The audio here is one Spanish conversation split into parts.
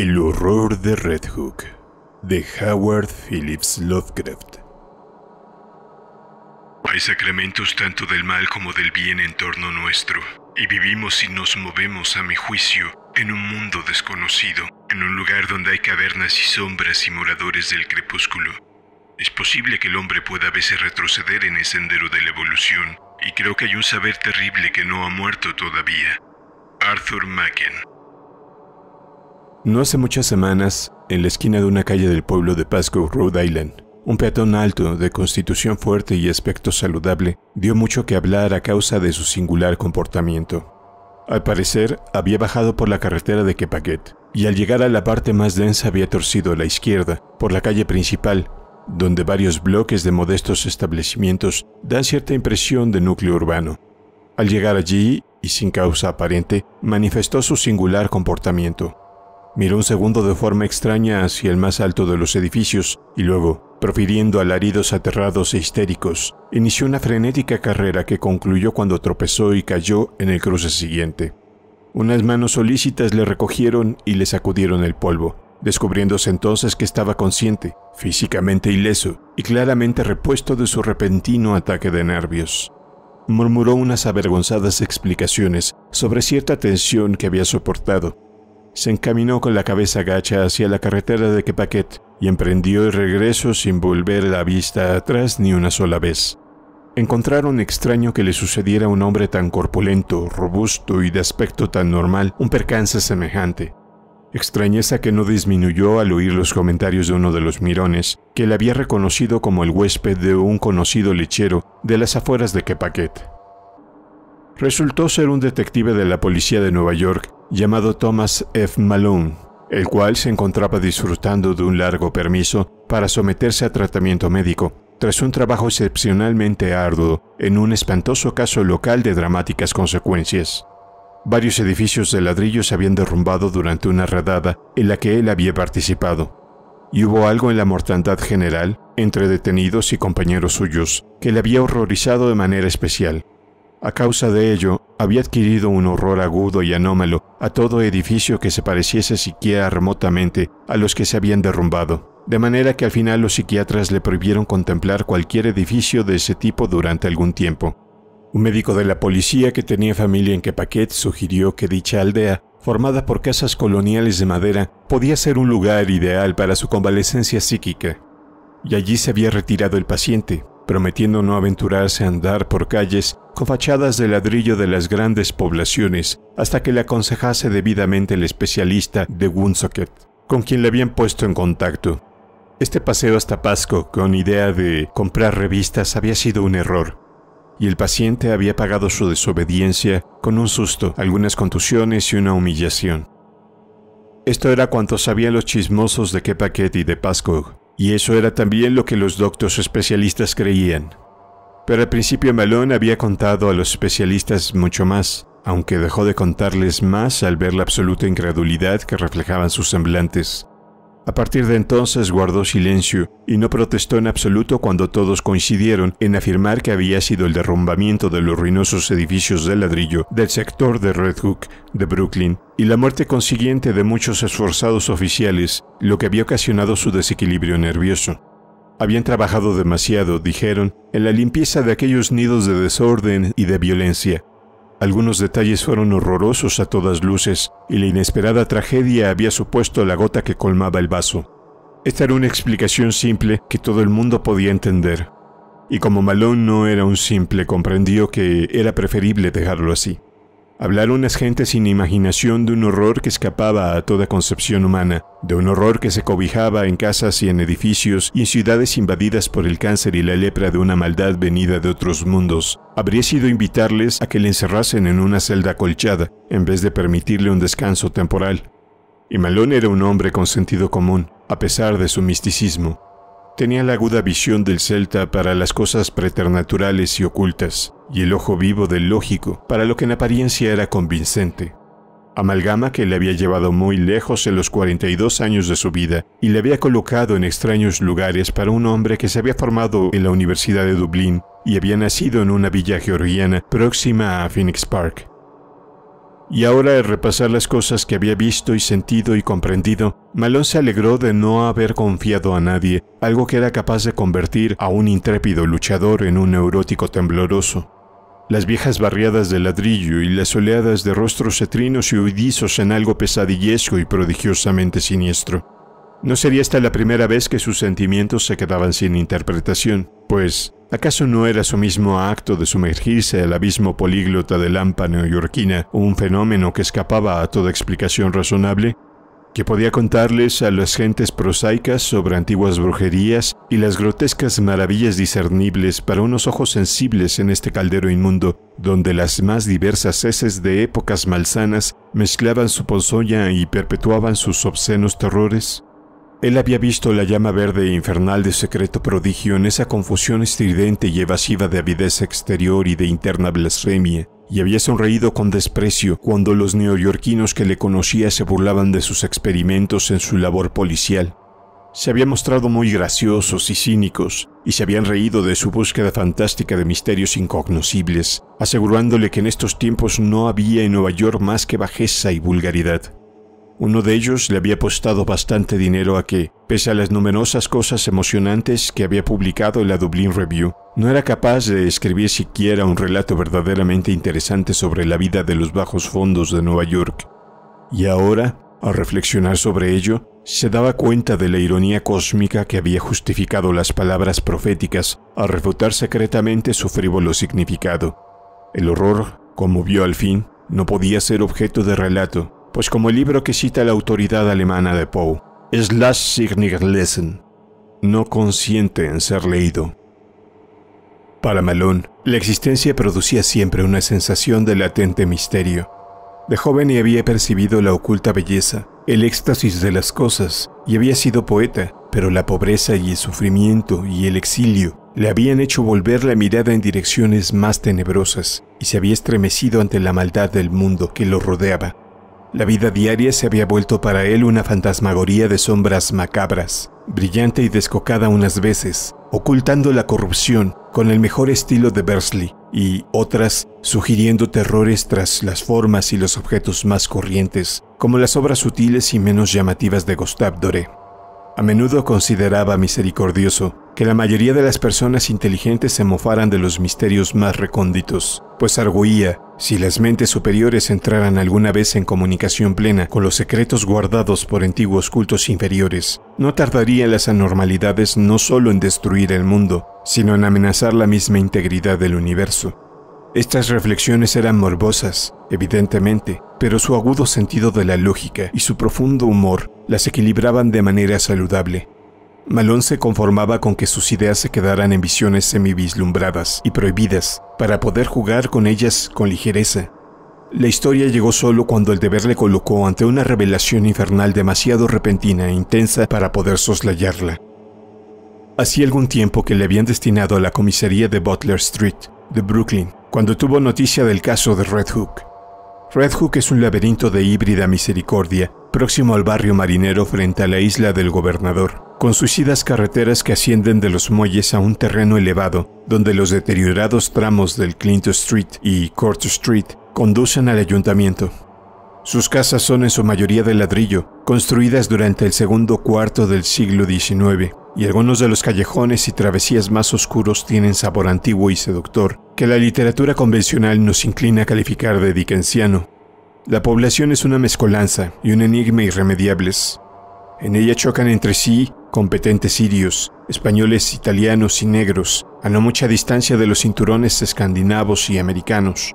El horror de Red Hook de Howard Phillips Lovecraft. Hay sacramentos tanto del mal como del bien en torno nuestro, y vivimos y nos movemos, a mi juicio, en un mundo desconocido, en un lugar donde hay cavernas y sombras y moradores del crepúsculo. Es posible que el hombre pueda a veces retroceder en el sendero de la evolución, y creo que hay un saber terrible que no ha muerto todavía. Arthur Macken. No hace muchas semanas, en la esquina de una calle del pueblo de Pasco, Rhode Island, un peatón alto, de constitución fuerte y aspecto saludable, dio mucho que hablar a causa de su singular comportamiento. Al parecer, había bajado por la carretera de Quepaquet, y al llegar a la parte más densa había torcido a la izquierda, por la calle principal, donde varios bloques de modestos establecimientos dan cierta impresión de núcleo urbano. Al llegar allí, y sin causa aparente, manifestó su singular comportamiento. Miró un segundo de forma extraña hacia el más alto de los edificios y luego, profiriendo alaridos aterrados e histéricos, inició una frenética carrera que concluyó cuando tropezó y cayó en el cruce siguiente. Unas manos solícitas le recogieron y le sacudieron el polvo, descubriéndose entonces que estaba consciente, físicamente ileso y claramente repuesto de su repentino ataque de nervios. Murmuró unas avergonzadas explicaciones sobre cierta tensión que había soportado se encaminó con la cabeza gacha hacia la carretera de Quepaquet y emprendió el regreso sin volver la vista atrás ni una sola vez. Encontraron extraño que le sucediera a un hombre tan corpulento, robusto y de aspecto tan normal un percance semejante. Extrañeza que no disminuyó al oír los comentarios de uno de los mirones, que le había reconocido como el huésped de un conocido lechero de las afueras de Quepaquet. Resultó ser un detective de la policía de Nueva York llamado Thomas F. Malone, el cual se encontraba disfrutando de un largo permiso para someterse a tratamiento médico, tras un trabajo excepcionalmente arduo en un espantoso caso local de dramáticas consecuencias. Varios edificios de ladrillo se habían derrumbado durante una redada en la que él había participado, y hubo algo en la mortandad general entre detenidos y compañeros suyos que le había horrorizado de manera especial. A causa de ello, había adquirido un horror agudo y anómalo a todo edificio que se pareciese siquiera remotamente a los que se habían derrumbado, de manera que al final los psiquiatras le prohibieron contemplar cualquier edificio de ese tipo durante algún tiempo. Un médico de la policía que tenía familia en Quepaquet sugirió que dicha aldea, formada por casas coloniales de madera, podía ser un lugar ideal para su convalecencia psíquica. Y allí se había retirado el paciente, prometiendo no aventurarse a andar por calles con fachadas de ladrillo de las grandes poblaciones hasta que le aconsejase debidamente el especialista de Woonsocket, con quien le habían puesto en contacto. Este paseo hasta Pasco con idea de comprar revistas había sido un error, y el paciente había pagado su desobediencia con un susto, algunas contusiones y una humillación. Esto era cuanto sabían los chismosos de quepaquet y de Pasco, y eso era también lo que los doctos especialistas creían. Pero al principio Malón había contado a los especialistas mucho más, aunque dejó de contarles más al ver la absoluta incredulidad que reflejaban sus semblantes. A partir de entonces guardó silencio y no protestó en absoluto cuando todos coincidieron en afirmar que había sido el derrumbamiento de los ruinosos edificios de ladrillo del sector de Red Hook de Brooklyn y la muerte consiguiente de muchos esforzados oficiales lo que había ocasionado su desequilibrio nervioso. Habían trabajado demasiado, dijeron, en la limpieza de aquellos nidos de desorden y de violencia, algunos detalles fueron horrorosos a todas luces y la inesperada tragedia había supuesto la gota que colmaba el vaso. Esta era una explicación simple que todo el mundo podía entender. Y como Malone no era un simple, comprendió que era preferible dejarlo así. Hablaron las gentes sin imaginación de un horror que escapaba a toda concepción humana, de un horror que se cobijaba en casas y en edificios y en ciudades invadidas por el cáncer y la lepra de una maldad venida de otros mundos. Habría sido invitarles a que le encerrasen en una celda colchada, en vez de permitirle un descanso temporal. Y Malone era un hombre con sentido común, a pesar de su misticismo. Tenía la aguda visión del celta para las cosas preternaturales y ocultas y el ojo vivo del lógico para lo que en apariencia era convincente. Amalgama que le había llevado muy lejos en los 42 años de su vida y le había colocado en extraños lugares para un hombre que se había formado en la Universidad de Dublín y había nacido en una villa georgiana próxima a Phoenix Park. Y ahora, al repasar las cosas que había visto y sentido y comprendido, Malone se alegró de no haber confiado a nadie, algo que era capaz de convertir a un intrépido luchador en un neurótico tembloroso. Las viejas barriadas de ladrillo y las oleadas de rostros cetrinos y huidizos en algo pesadillesco y prodigiosamente siniestro. No sería esta la primera vez que sus sentimientos se quedaban sin interpretación, pues, ¿acaso no era su mismo acto de sumergirse al abismo políglota de lámpara neoyorquina un fenómeno que escapaba a toda explicación razonable? que podía contarles a las gentes prosaicas sobre antiguas brujerías y las grotescas maravillas discernibles para unos ojos sensibles en este caldero inmundo, donde las más diversas heces de épocas malsanas mezclaban su ponzoña y perpetuaban sus obscenos terrores? Él había visto la llama verde e infernal de secreto prodigio en esa confusión estridente y evasiva de avidez exterior y de interna blasfemia, y había sonreído con desprecio cuando los neoyorquinos que le conocía se burlaban de sus experimentos en su labor policial. Se habían mostrado muy graciosos y cínicos, y se habían reído de su búsqueda fantástica de misterios incognoscibles, asegurándole que en estos tiempos no había en Nueva York más que bajeza y vulgaridad. Uno de ellos le había apostado bastante dinero a que, pese a las numerosas cosas emocionantes que había publicado en la Dublin Review, no era capaz de escribir siquiera un relato verdaderamente interesante sobre la vida de los bajos fondos de Nueva York. Y ahora, al reflexionar sobre ello, se daba cuenta de la ironía cósmica que había justificado las palabras proféticas al refutar secretamente su frívolo significado. El horror, como vio al fin, no podía ser objeto de relato, pues como el libro que cita la autoridad alemana de Poe, «Es Slash Lesson, no consiente en ser leído. Para Malone, la existencia producía siempre una sensación de latente misterio. De joven y había percibido la oculta belleza, el éxtasis de las cosas, y había sido poeta, pero la pobreza y el sufrimiento y el exilio le habían hecho volver la mirada en direcciones más tenebrosas, y se había estremecido ante la maldad del mundo que lo rodeaba. La vida diaria se había vuelto para él una fantasmagoría de sombras macabras, brillante y descocada unas veces, ocultando la corrupción con el mejor estilo de Bersley, y otras sugiriendo terrores tras las formas y los objetos más corrientes, como las obras sutiles y menos llamativas de Gustave Doré. A menudo consideraba misericordioso que la mayoría de las personas inteligentes se mofaran de los misterios más recónditos, pues arguía, si las mentes superiores entraran alguna vez en comunicación plena con los secretos guardados por antiguos cultos inferiores, no tardarían las anormalidades no solo en destruir el mundo, sino en amenazar la misma integridad del universo. Estas reflexiones eran morbosas, evidentemente, pero su agudo sentido de la lógica y su profundo humor las equilibraban de manera saludable, Malón se conformaba con que sus ideas se quedaran en visiones semivislumbradas y prohibidas, para poder jugar con ellas con ligereza. La historia llegó solo cuando el deber le colocó ante una revelación infernal demasiado repentina e intensa para poder soslayarla. Hacía algún tiempo que le habían destinado a la comisaría de Butler Street, de Brooklyn, cuando tuvo noticia del caso de Red Hook. Red Hook es un laberinto de híbrida misericordia, próximo al barrio marinero frente a la isla del gobernador con suicidas carreteras que ascienden de los muelles a un terreno elevado, donde los deteriorados tramos del Clinton Street y Court Street conducen al ayuntamiento. Sus casas son en su mayoría de ladrillo, construidas durante el segundo cuarto del siglo XIX, y algunos de los callejones y travesías más oscuros tienen sabor antiguo y seductor, que la literatura convencional nos inclina a calificar de dickensiano. La población es una mezcolanza y un enigma irremediables, en ella chocan entre sí competentes sirios, españoles, italianos y negros, a no mucha distancia de los cinturones escandinavos y americanos.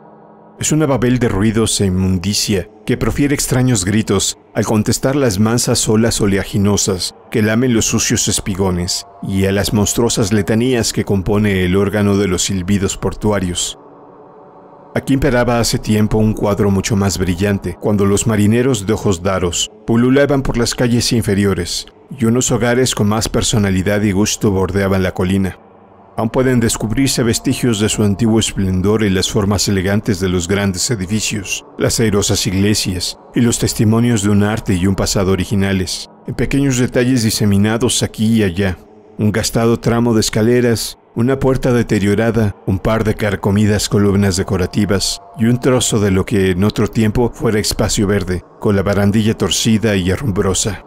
Es una babel de ruidos e inmundicia que profiere extraños gritos al contestar las mansas olas oleaginosas que lamen los sucios espigones y a las monstruosas letanías que compone el órgano de los silbidos portuarios. Aquí imperaba hace tiempo un cuadro mucho más brillante, cuando los marineros de ojos daros pululaban por las calles inferiores y unos hogares con más personalidad y gusto bordeaban la colina. Aún pueden descubrirse vestigios de su antiguo esplendor y las formas elegantes de los grandes edificios, las airosas iglesias y los testimonios de un arte y un pasado originales, en pequeños detalles diseminados aquí y allá, un gastado tramo de escaleras una puerta deteriorada, un par de carcomidas columnas decorativas y un trozo de lo que en otro tiempo fuera espacio verde, con la barandilla torcida y herrumbrosa.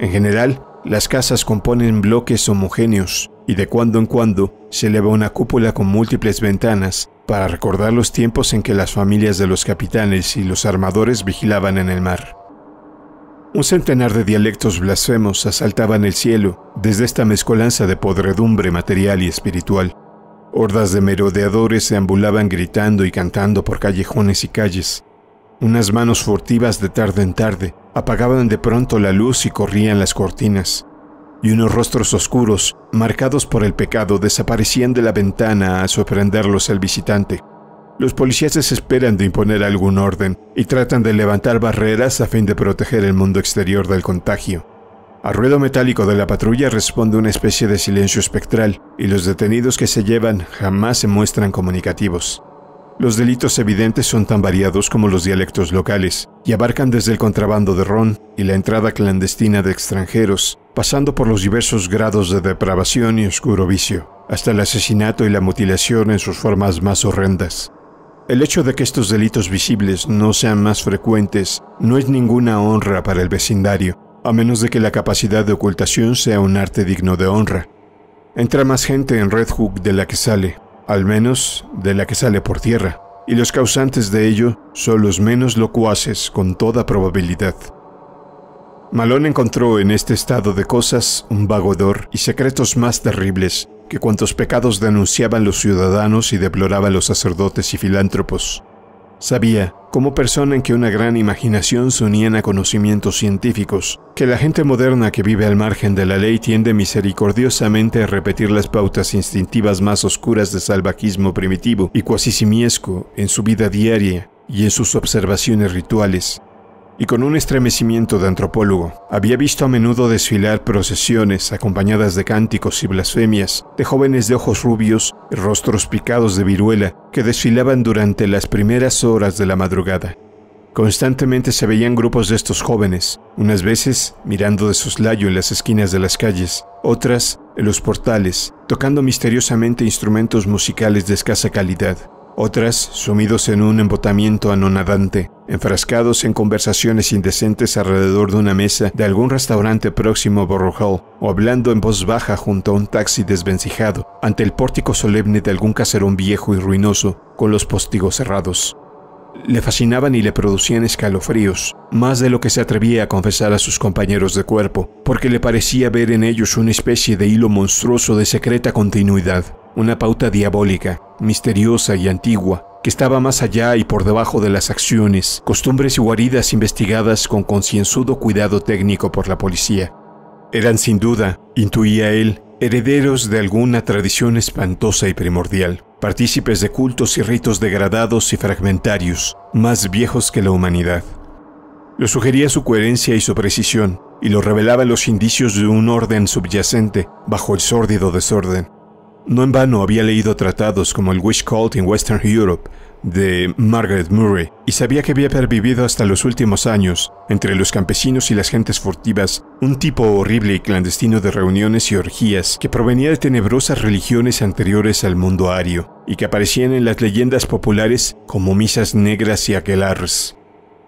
En general, las casas componen bloques homogéneos y de cuando en cuando se eleva una cúpula con múltiples ventanas para recordar los tiempos en que las familias de los capitanes y los armadores vigilaban en el mar. Un centenar de dialectos blasfemos asaltaban el cielo desde esta mezcolanza de podredumbre material y espiritual. Hordas de merodeadores se ambulaban gritando y cantando por callejones y calles. Unas manos furtivas de tarde en tarde apagaban de pronto la luz y corrían las cortinas, y unos rostros oscuros, marcados por el pecado, desaparecían de la ventana a sorprenderlos al visitante los policías desesperan de imponer algún orden y tratan de levantar barreras a fin de proteger el mundo exterior del contagio. Al ruedo metálico de la patrulla responde una especie de silencio espectral, y los detenidos que se llevan jamás se muestran comunicativos. Los delitos evidentes son tan variados como los dialectos locales, y abarcan desde el contrabando de ron y la entrada clandestina de extranjeros, pasando por los diversos grados de depravación y oscuro vicio, hasta el asesinato y la mutilación en sus formas más horrendas. El hecho de que estos delitos visibles no sean más frecuentes no es ninguna honra para el vecindario, a menos de que la capacidad de ocultación sea un arte digno de honra. Entra más gente en Red Hook de la que sale, al menos de la que sale por tierra, y los causantes de ello son los menos locuaces con toda probabilidad. Malone encontró en este estado de cosas un vagodor y secretos más terribles que cuantos pecados denunciaban los ciudadanos y deploraban los sacerdotes y filántropos. Sabía, como persona en que una gran imaginación se unían a conocimientos científicos, que la gente moderna que vive al margen de la ley tiende misericordiosamente a repetir las pautas instintivas más oscuras de salvajismo primitivo y cuasi en su vida diaria y en sus observaciones rituales, y con un estremecimiento de antropólogo. Había visto a menudo desfilar procesiones acompañadas de cánticos y blasfemias de jóvenes de ojos rubios y rostros picados de viruela que desfilaban durante las primeras horas de la madrugada. Constantemente se veían grupos de estos jóvenes, unas veces mirando de soslayo en las esquinas de las calles, otras en los portales, tocando misteriosamente instrumentos musicales de escasa calidad otras sumidos en un embotamiento anonadante, enfrascados en conversaciones indecentes alrededor de una mesa de algún restaurante próximo a Hall, o hablando en voz baja junto a un taxi desvencijado, ante el pórtico solemne de algún caserón viejo y ruinoso, con los postigos cerrados. Le fascinaban y le producían escalofríos, más de lo que se atrevía a confesar a sus compañeros de cuerpo, porque le parecía ver en ellos una especie de hilo monstruoso de secreta continuidad, una pauta diabólica, misteriosa y antigua, que estaba más allá y por debajo de las acciones, costumbres y guaridas investigadas con concienzudo cuidado técnico por la policía. Eran sin duda, intuía él, herederos de alguna tradición espantosa y primordial, partícipes de cultos y ritos degradados y fragmentarios, más viejos que la humanidad. Lo sugería su coherencia y su precisión, y lo revelaba los indicios de un orden subyacente bajo el sórdido desorden no en vano había leído tratados como el Wish Cult in Western Europe de Margaret Murray y sabía que había pervivido hasta los últimos años, entre los campesinos y las gentes furtivas, un tipo horrible y clandestino de reuniones y orgías que provenía de tenebrosas religiones anteriores al mundo ario y que aparecían en las leyendas populares como misas negras y aquelarres.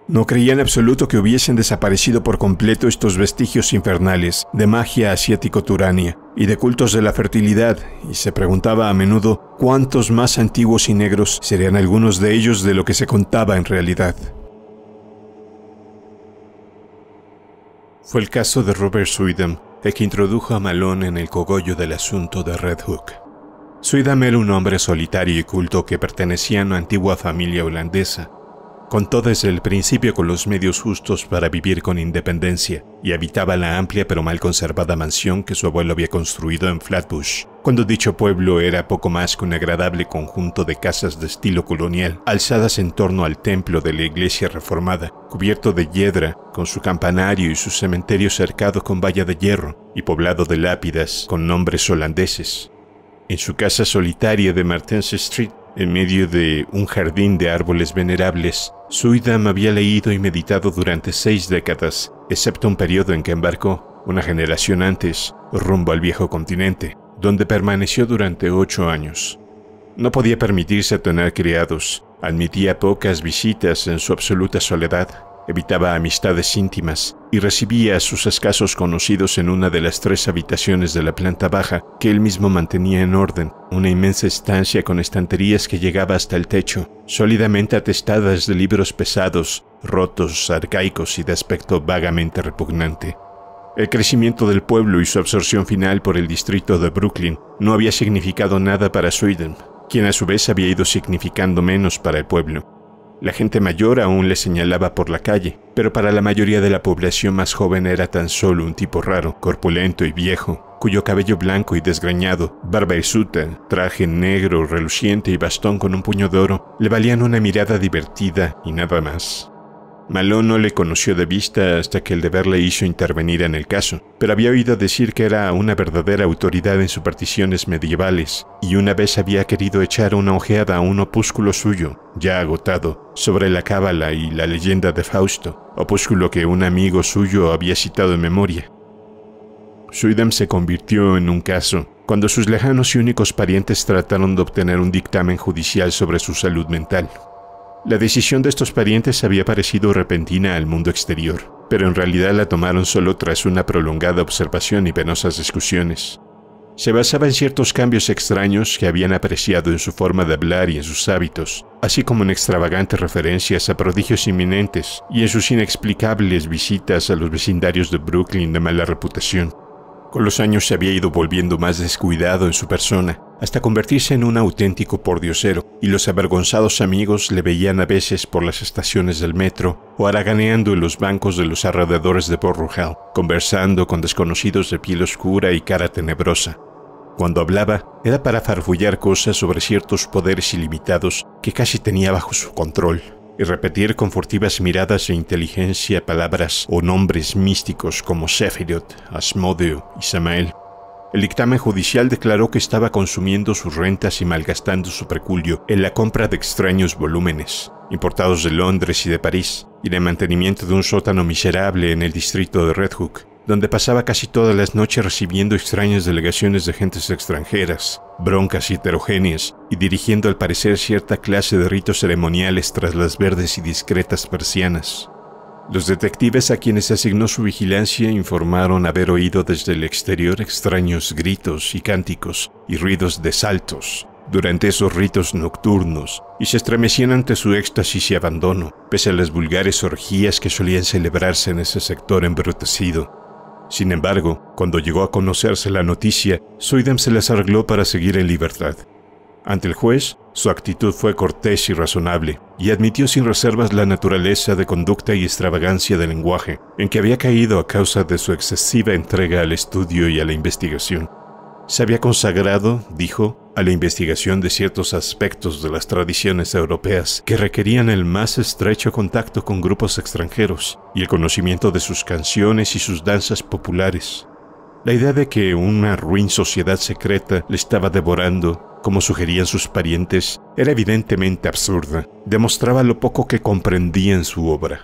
No creía en absoluto que hubiesen desaparecido por completo estos vestigios infernales de magia asiático-turania y de cultos de la fertilidad, y se preguntaba a menudo cuántos más antiguos y negros serían algunos de ellos de lo que se contaba en realidad. Fue el caso de Robert Sweden, el que introdujo a Malone en el cogollo del asunto de Red Hook. Sweden era un hombre solitario y culto que pertenecía a una antigua familia holandesa, Contó desde el principio con los medios justos para vivir con independencia y habitaba la amplia pero mal conservada mansión que su abuelo había construido en Flatbush, cuando dicho pueblo era poco más que un agradable conjunto de casas de estilo colonial, alzadas en torno al templo de la iglesia reformada, cubierto de hiedra, con su campanario y su cementerio cercado con valla de hierro y poblado de lápidas con nombres holandeses. En su casa solitaria de Martens Street en medio de un jardín de árboles venerables, Suidam había leído y meditado durante seis décadas, excepto un periodo en que embarcó, una generación antes, rumbo al viejo continente, donde permaneció durante ocho años. No podía permitirse tener criados, admitía pocas visitas en su absoluta soledad, Evitaba amistades íntimas y recibía a sus escasos conocidos en una de las tres habitaciones de la planta baja que él mismo mantenía en orden, una inmensa estancia con estanterías que llegaba hasta el techo, sólidamente atestadas de libros pesados, rotos, arcaicos y de aspecto vagamente repugnante. El crecimiento del pueblo y su absorción final por el distrito de Brooklyn no había significado nada para Sweden, quien a su vez había ido significando menos para el pueblo. La gente mayor aún le señalaba por la calle, pero para la mayoría de la población más joven era tan solo un tipo raro, corpulento y viejo, cuyo cabello blanco y desgrañado, barba hirsuta, traje negro reluciente y bastón con un puño de oro le valían una mirada divertida y nada más. Malone no le conoció de vista hasta que el deber le hizo intervenir en el caso, pero había oído decir que era una verdadera autoridad en supersticiones medievales, y una vez había querido echar una ojeada a un opúsculo suyo, ya agotado, sobre la cábala y la leyenda de Fausto, opúsculo que un amigo suyo había citado en memoria. Suidam se convirtió en un caso cuando sus lejanos y únicos parientes trataron de obtener un dictamen judicial sobre su salud mental. La decisión de estos parientes había parecido repentina al mundo exterior, pero en realidad la tomaron solo tras una prolongada observación y penosas discusiones. Se basaba en ciertos cambios extraños que habían apreciado en su forma de hablar y en sus hábitos, así como en extravagantes referencias a prodigios inminentes y en sus inexplicables visitas a los vecindarios de Brooklyn de mala reputación. Con los años se había ido volviendo más descuidado en su persona, hasta convertirse en un auténtico pordiosero, y los avergonzados amigos le veían a veces por las estaciones del metro o haraganeando en los bancos de los alrededores de Port conversando con desconocidos de piel oscura y cara tenebrosa. Cuando hablaba, era para farfullar cosas sobre ciertos poderes ilimitados que casi tenía bajo su control, y repetir con furtivas miradas e inteligencia palabras o nombres místicos como Sephiroth, Asmodeo y Samael, el dictamen judicial declaró que estaba consumiendo sus rentas y malgastando su preculio en la compra de extraños volúmenes, importados de Londres y de París, y de mantenimiento de un sótano miserable en el distrito de Red Hook, donde pasaba casi todas las noches recibiendo extrañas delegaciones de gentes extranjeras, broncas y heterogéneas, y dirigiendo al parecer cierta clase de ritos ceremoniales tras las verdes y discretas persianas. Los detectives a quienes se asignó su vigilancia informaron haber oído desde el exterior extraños gritos y cánticos y ruidos de saltos durante esos ritos nocturnos y se estremecían ante su éxtasis y abandono, pese a las vulgares orgías que solían celebrarse en ese sector embrutecido. Sin embargo, cuando llegó a conocerse la noticia, Soidem se las arregló para seguir en libertad ante el juez, su actitud fue cortés y razonable, y admitió sin reservas la naturaleza de conducta y extravagancia del lenguaje, en que había caído a causa de su excesiva entrega al estudio y a la investigación. Se había consagrado, dijo, a la investigación de ciertos aspectos de las tradiciones europeas que requerían el más estrecho contacto con grupos extranjeros y el conocimiento de sus canciones y sus danzas populares, la idea de que una ruin sociedad secreta le estaba devorando, como sugerían sus parientes, era evidentemente absurda. Demostraba lo poco que comprendía en su obra.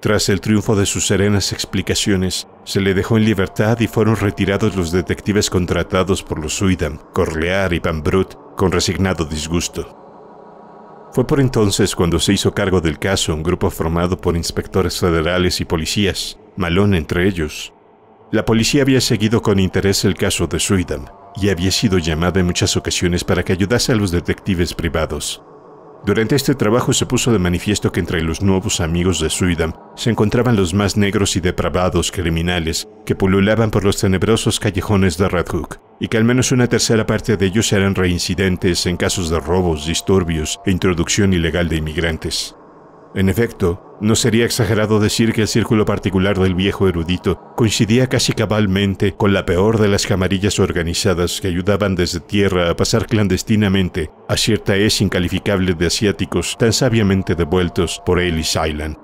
Tras el triunfo de sus serenas explicaciones, se le dejó en libertad y fueron retirados los detectives contratados por los Suidam, Corlear y Van Brut con resignado disgusto. Fue por entonces cuando se hizo cargo del caso un grupo formado por inspectores federales y policías, Malone entre ellos, la policía había seguido con interés el caso de Sweden y había sido llamada en muchas ocasiones para que ayudase a los detectives privados. Durante este trabajo se puso de manifiesto que entre los nuevos amigos de Suidam se encontraban los más negros y depravados criminales que pululaban por los tenebrosos callejones de Red Hook, y que al menos una tercera parte de ellos eran reincidentes en casos de robos, disturbios e introducción ilegal de inmigrantes. En efecto, no sería exagerado decir que el círculo particular del viejo erudito coincidía casi cabalmente con la peor de las camarillas organizadas que ayudaban desde tierra a pasar clandestinamente a cierta es incalificable de asiáticos tan sabiamente devueltos por Ellis Island.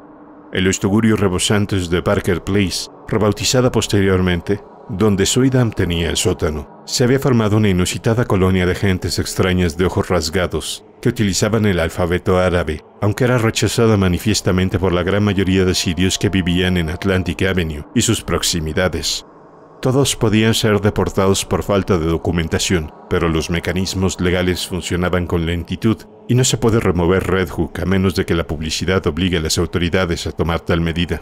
El estugurio rebosantes de Parker Place, rebautizada posteriormente, donde Suidam tenía el sótano, se había formado una inusitada colonia de gentes extrañas de ojos rasgados, que utilizaban el alfabeto árabe, aunque era rechazada manifiestamente por la gran mayoría de sirios que vivían en Atlantic Avenue y sus proximidades. Todos podían ser deportados por falta de documentación, pero los mecanismos legales funcionaban con lentitud y no se puede remover Red Hook a menos de que la publicidad obligue a las autoridades a tomar tal medida.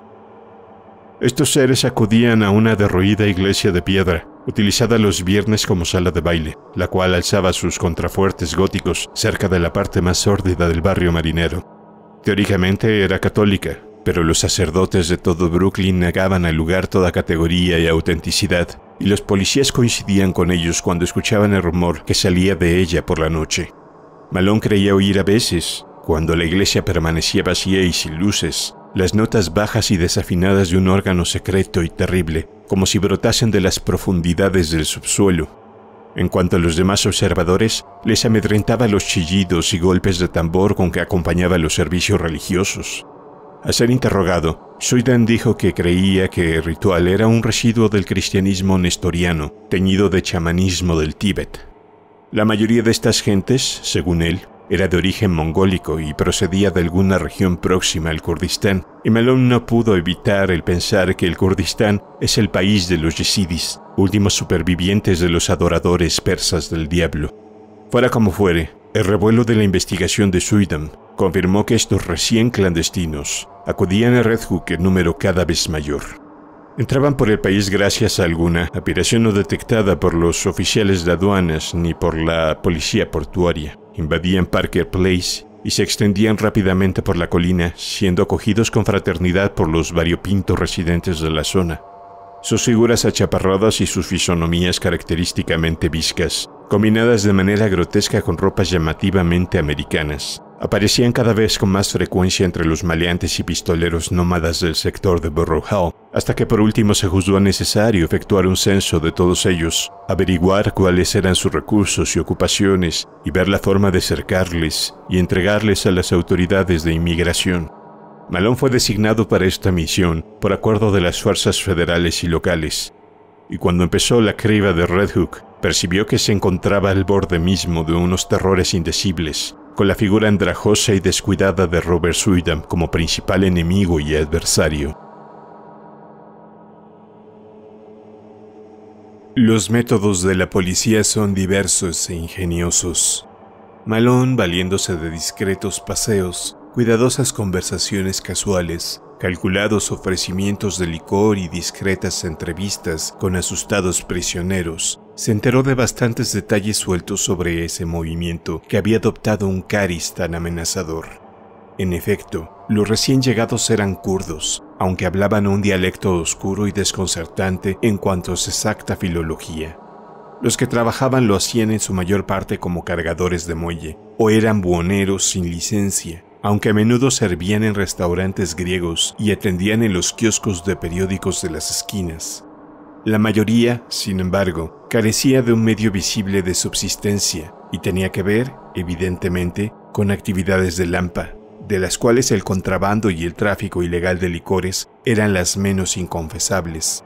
Estos seres acudían a una derruida iglesia de piedra utilizada los viernes como sala de baile, la cual alzaba sus contrafuertes góticos cerca de la parte más sórdida del barrio marinero. Teóricamente era católica, pero los sacerdotes de todo Brooklyn negaban al lugar toda categoría y autenticidad, y los policías coincidían con ellos cuando escuchaban el rumor que salía de ella por la noche. Malone creía oír a veces, cuando la iglesia permanecía vacía y sin luces, las notas bajas y desafinadas de un órgano secreto y terrible como si brotasen de las profundidades del subsuelo. En cuanto a los demás observadores, les amedrentaba los chillidos y golpes de tambor con que acompañaba los servicios religiosos. A ser interrogado, Suidan dijo que creía que el ritual era un residuo del cristianismo nestoriano, teñido de chamanismo del Tíbet. La mayoría de estas gentes, según él, era de origen mongólico y procedía de alguna región próxima al Kurdistán, y Malone no pudo evitar el pensar que el Kurdistán es el país de los Yesidis, últimos supervivientes de los adoradores persas del diablo. Fuera como fuere, el revuelo de la investigación de Suidam confirmó que estos recién clandestinos acudían a Red Hook en número cada vez mayor. Entraban por el país gracias a alguna apiración no detectada por los oficiales de aduanas ni por la policía portuaria invadían Parker Place y se extendían rápidamente por la colina, siendo acogidos con fraternidad por los variopintos residentes de la zona sus figuras achaparradas y sus fisonomías característicamente viscas, combinadas de manera grotesca con ropas llamativamente americanas, aparecían cada vez con más frecuencia entre los maleantes y pistoleros nómadas del sector de Borough Hall, hasta que por último se juzgó necesario efectuar un censo de todos ellos, averiguar cuáles eran sus recursos y ocupaciones, y ver la forma de cercarles y entregarles a las autoridades de inmigración. Malone fue designado para esta misión por acuerdo de las fuerzas federales y locales, y cuando empezó la criba de Red Hook, percibió que se encontraba al borde mismo de unos terrores indecibles, con la figura andrajosa y descuidada de Robert Suidam como principal enemigo y adversario. Los métodos de la policía son diversos e ingeniosos. Malone, valiéndose de discretos paseos, cuidadosas conversaciones casuales, calculados ofrecimientos de licor y discretas entrevistas con asustados prisioneros, se enteró de bastantes detalles sueltos sobre ese movimiento que había adoptado un cariz tan amenazador. En efecto, los recién llegados eran kurdos, aunque hablaban un dialecto oscuro y desconcertante en cuanto a su exacta filología. Los que trabajaban lo hacían en su mayor parte como cargadores de muelle, o eran buhoneros sin licencia, aunque a menudo servían en restaurantes griegos y atendían en los kioscos de periódicos de las esquinas. La mayoría, sin embargo, carecía de un medio visible de subsistencia y tenía que ver, evidentemente, con actividades de lampa, de las cuales el contrabando y el tráfico ilegal de licores eran las menos inconfesables.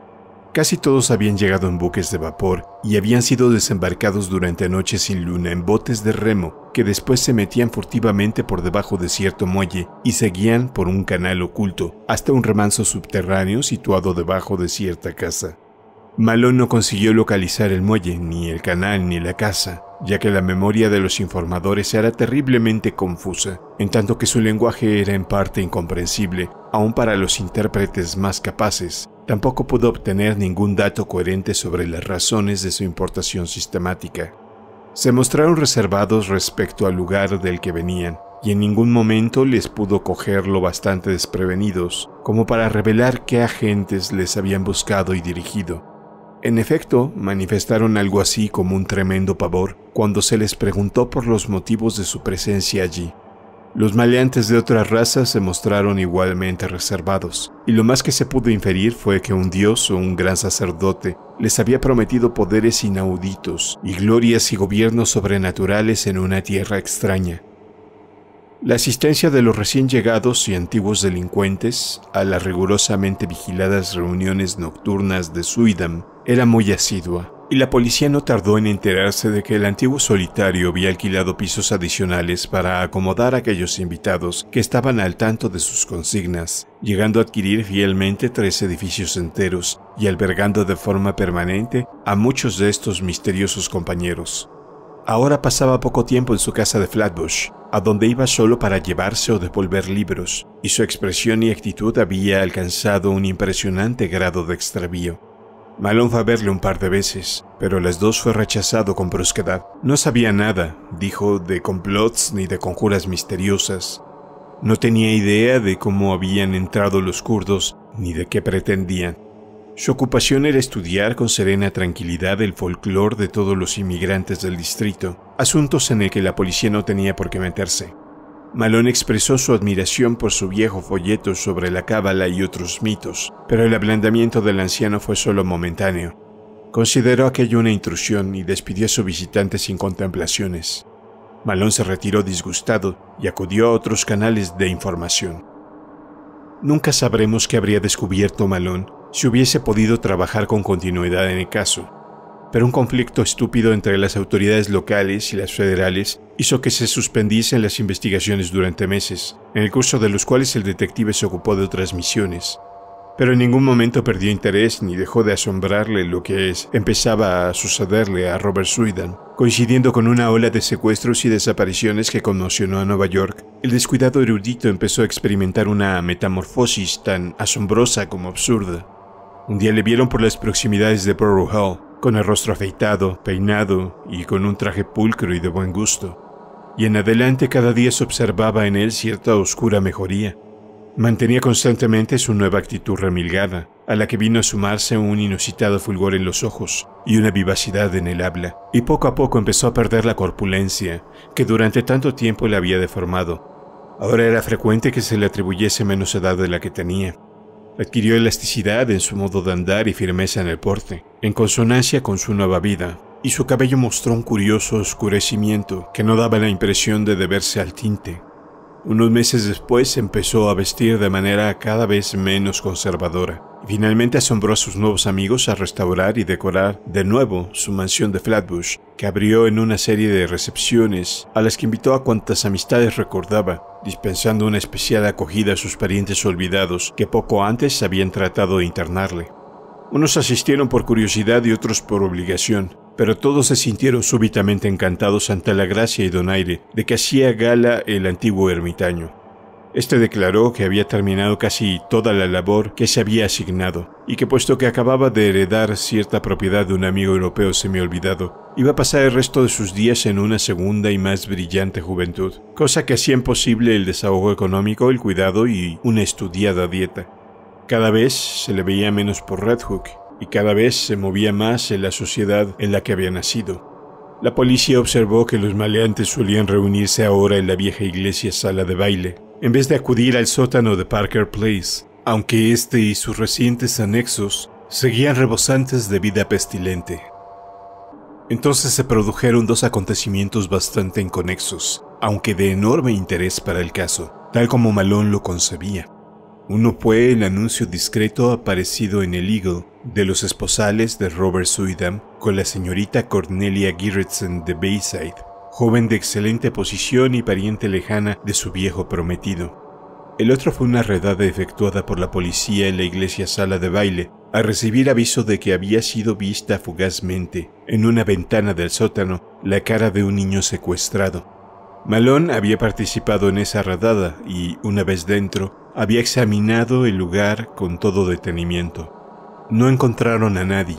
Casi todos habían llegado en buques de vapor y habían sido desembarcados durante noches sin luna en botes de remo que después se metían furtivamente por debajo de cierto muelle y seguían por un canal oculto hasta un remanso subterráneo situado debajo de cierta casa. Malón no consiguió localizar el muelle, ni el canal, ni la casa, ya que la memoria de los informadores era terriblemente confusa, en tanto que su lenguaje era en parte incomprensible, aun para los intérpretes más capaces. Tampoco pudo obtener ningún dato coherente sobre las razones de su importación sistemática. Se mostraron reservados respecto al lugar del que venían, y en ningún momento les pudo coger lo bastante desprevenidos como para revelar qué agentes les habían buscado y dirigido. En efecto, manifestaron algo así como un tremendo pavor cuando se les preguntó por los motivos de su presencia allí. Los maleantes de otras razas se mostraron igualmente reservados, y lo más que se pudo inferir fue que un dios o un gran sacerdote les había prometido poderes inauditos y glorias y gobiernos sobrenaturales en una tierra extraña. La asistencia de los recién llegados y antiguos delincuentes a las rigurosamente vigiladas reuniones nocturnas de Suidam era muy asidua, y la policía no tardó en enterarse de que el antiguo solitario había alquilado pisos adicionales para acomodar a aquellos invitados que estaban al tanto de sus consignas, llegando a adquirir fielmente tres edificios enteros y albergando de forma permanente a muchos de estos misteriosos compañeros. Ahora pasaba poco tiempo en su casa de Flatbush, a donde iba solo para llevarse o devolver libros, y su expresión y actitud había alcanzado un impresionante grado de extravío. Malone fue a verle un par de veces, pero las dos fue rechazado con brusquedad. No sabía nada, dijo, de complots ni de conjuras misteriosas. No tenía idea de cómo habían entrado los kurdos ni de qué pretendían. Su ocupación era estudiar con serena tranquilidad el folclore de todos los inmigrantes del distrito, asuntos en el que la policía no tenía por qué meterse. Malone expresó su admiración por su viejo folleto sobre la cábala y otros mitos, pero el ablandamiento del anciano fue solo momentáneo. Consideró aquello una intrusión y despidió a su visitante sin contemplaciones. Malón se retiró disgustado y acudió a otros canales de información. Nunca sabremos qué habría descubierto Malón si hubiese podido trabajar con continuidad en el caso, pero un conflicto estúpido entre las autoridades locales y las federales hizo que se suspendiesen las investigaciones durante meses, en el curso de los cuales el detective se ocupó de otras misiones. Pero en ningún momento perdió interés ni dejó de asombrarle lo que es, empezaba a sucederle a Robert Sweden. Coincidiendo con una ola de secuestros y desapariciones que conmocionó a Nueva York, el descuidado erudito empezó a experimentar una metamorfosis tan asombrosa como absurda. Un día le vieron por las proximidades de Borough Hall, con el rostro afeitado, peinado y con un traje pulcro y de buen gusto. Y en adelante cada día se observaba en él cierta oscura mejoría. Mantenía constantemente su nueva actitud remilgada, a la que vino a sumarse un inusitado fulgor en los ojos y una vivacidad en el habla, y poco a poco empezó a perder la corpulencia que durante tanto tiempo le había deformado. Ahora era frecuente que se le atribuyese menos edad de la que tenía, Adquirió elasticidad en su modo de andar y firmeza en el porte, en consonancia con su nueva vida, y su cabello mostró un curioso oscurecimiento que no daba la impresión de deberse al tinte. Unos meses después empezó a vestir de manera cada vez menos conservadora, Finalmente asombró a sus nuevos amigos a restaurar y decorar de nuevo su mansión de Flatbush, que abrió en una serie de recepciones a las que invitó a cuantas amistades recordaba, dispensando una especial acogida a sus parientes olvidados que poco antes habían tratado de internarle. Unos asistieron por curiosidad y otros por obligación, pero todos se sintieron súbitamente encantados ante la gracia y donaire de que hacía gala el antiguo ermitaño. Este declaró que había terminado casi toda la labor que se había asignado y que puesto que acababa de heredar cierta propiedad de un amigo europeo olvidado iba a pasar el resto de sus días en una segunda y más brillante juventud, cosa que hacía imposible el desahogo económico, el cuidado y una estudiada dieta. Cada vez se le veía menos por Red Hook y cada vez se movía más en la sociedad en la que había nacido. La policía observó que los maleantes solían reunirse ahora en la vieja iglesia sala de baile, en vez de acudir al sótano de Parker Place, aunque este y sus recientes anexos seguían rebosantes de vida pestilente. Entonces se produjeron dos acontecimientos bastante inconexos, aunque de enorme interés para el caso, tal como Malone lo concebía. Uno fue el anuncio discreto aparecido en el Eagle de los esposales de Robert Suidam con la señorita Cornelia Gerritsen de Bayside, joven de excelente posición y pariente lejana de su viejo prometido. El otro fue una redada efectuada por la policía en la iglesia sala de baile a recibir aviso de que había sido vista fugazmente, en una ventana del sótano, la cara de un niño secuestrado. Malón había participado en esa redada y, una vez dentro, había examinado el lugar con todo detenimiento. No encontraron a nadie,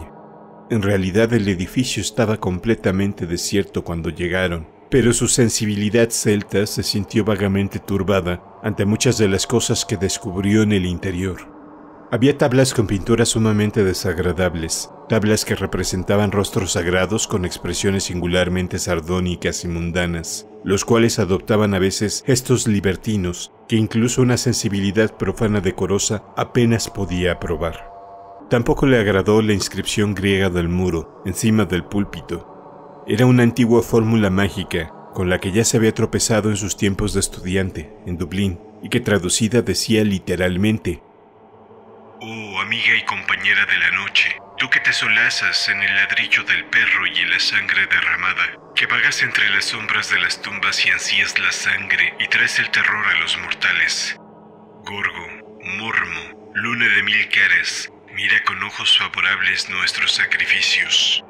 en realidad el edificio estaba completamente desierto cuando llegaron, pero su sensibilidad celta se sintió vagamente turbada ante muchas de las cosas que descubrió en el interior. Había tablas con pinturas sumamente desagradables, tablas que representaban rostros sagrados con expresiones singularmente sardónicas y mundanas, los cuales adoptaban a veces gestos libertinos que incluso una sensibilidad profana decorosa apenas podía aprobar. Tampoco le agradó la inscripción griega del muro, encima del púlpito. Era una antigua fórmula mágica, con la que ya se había tropezado en sus tiempos de estudiante, en Dublín, y que traducida decía literalmente, Oh, amiga y compañera de la noche, tú que te solazas en el ladrillo del perro y en la sangre derramada, que vagas entre las sombras de las tumbas y ansías la sangre y traes el terror a los mortales. Gorgo, Mormo, luna de mil caras, Mira con ojos favorables nuestros sacrificios.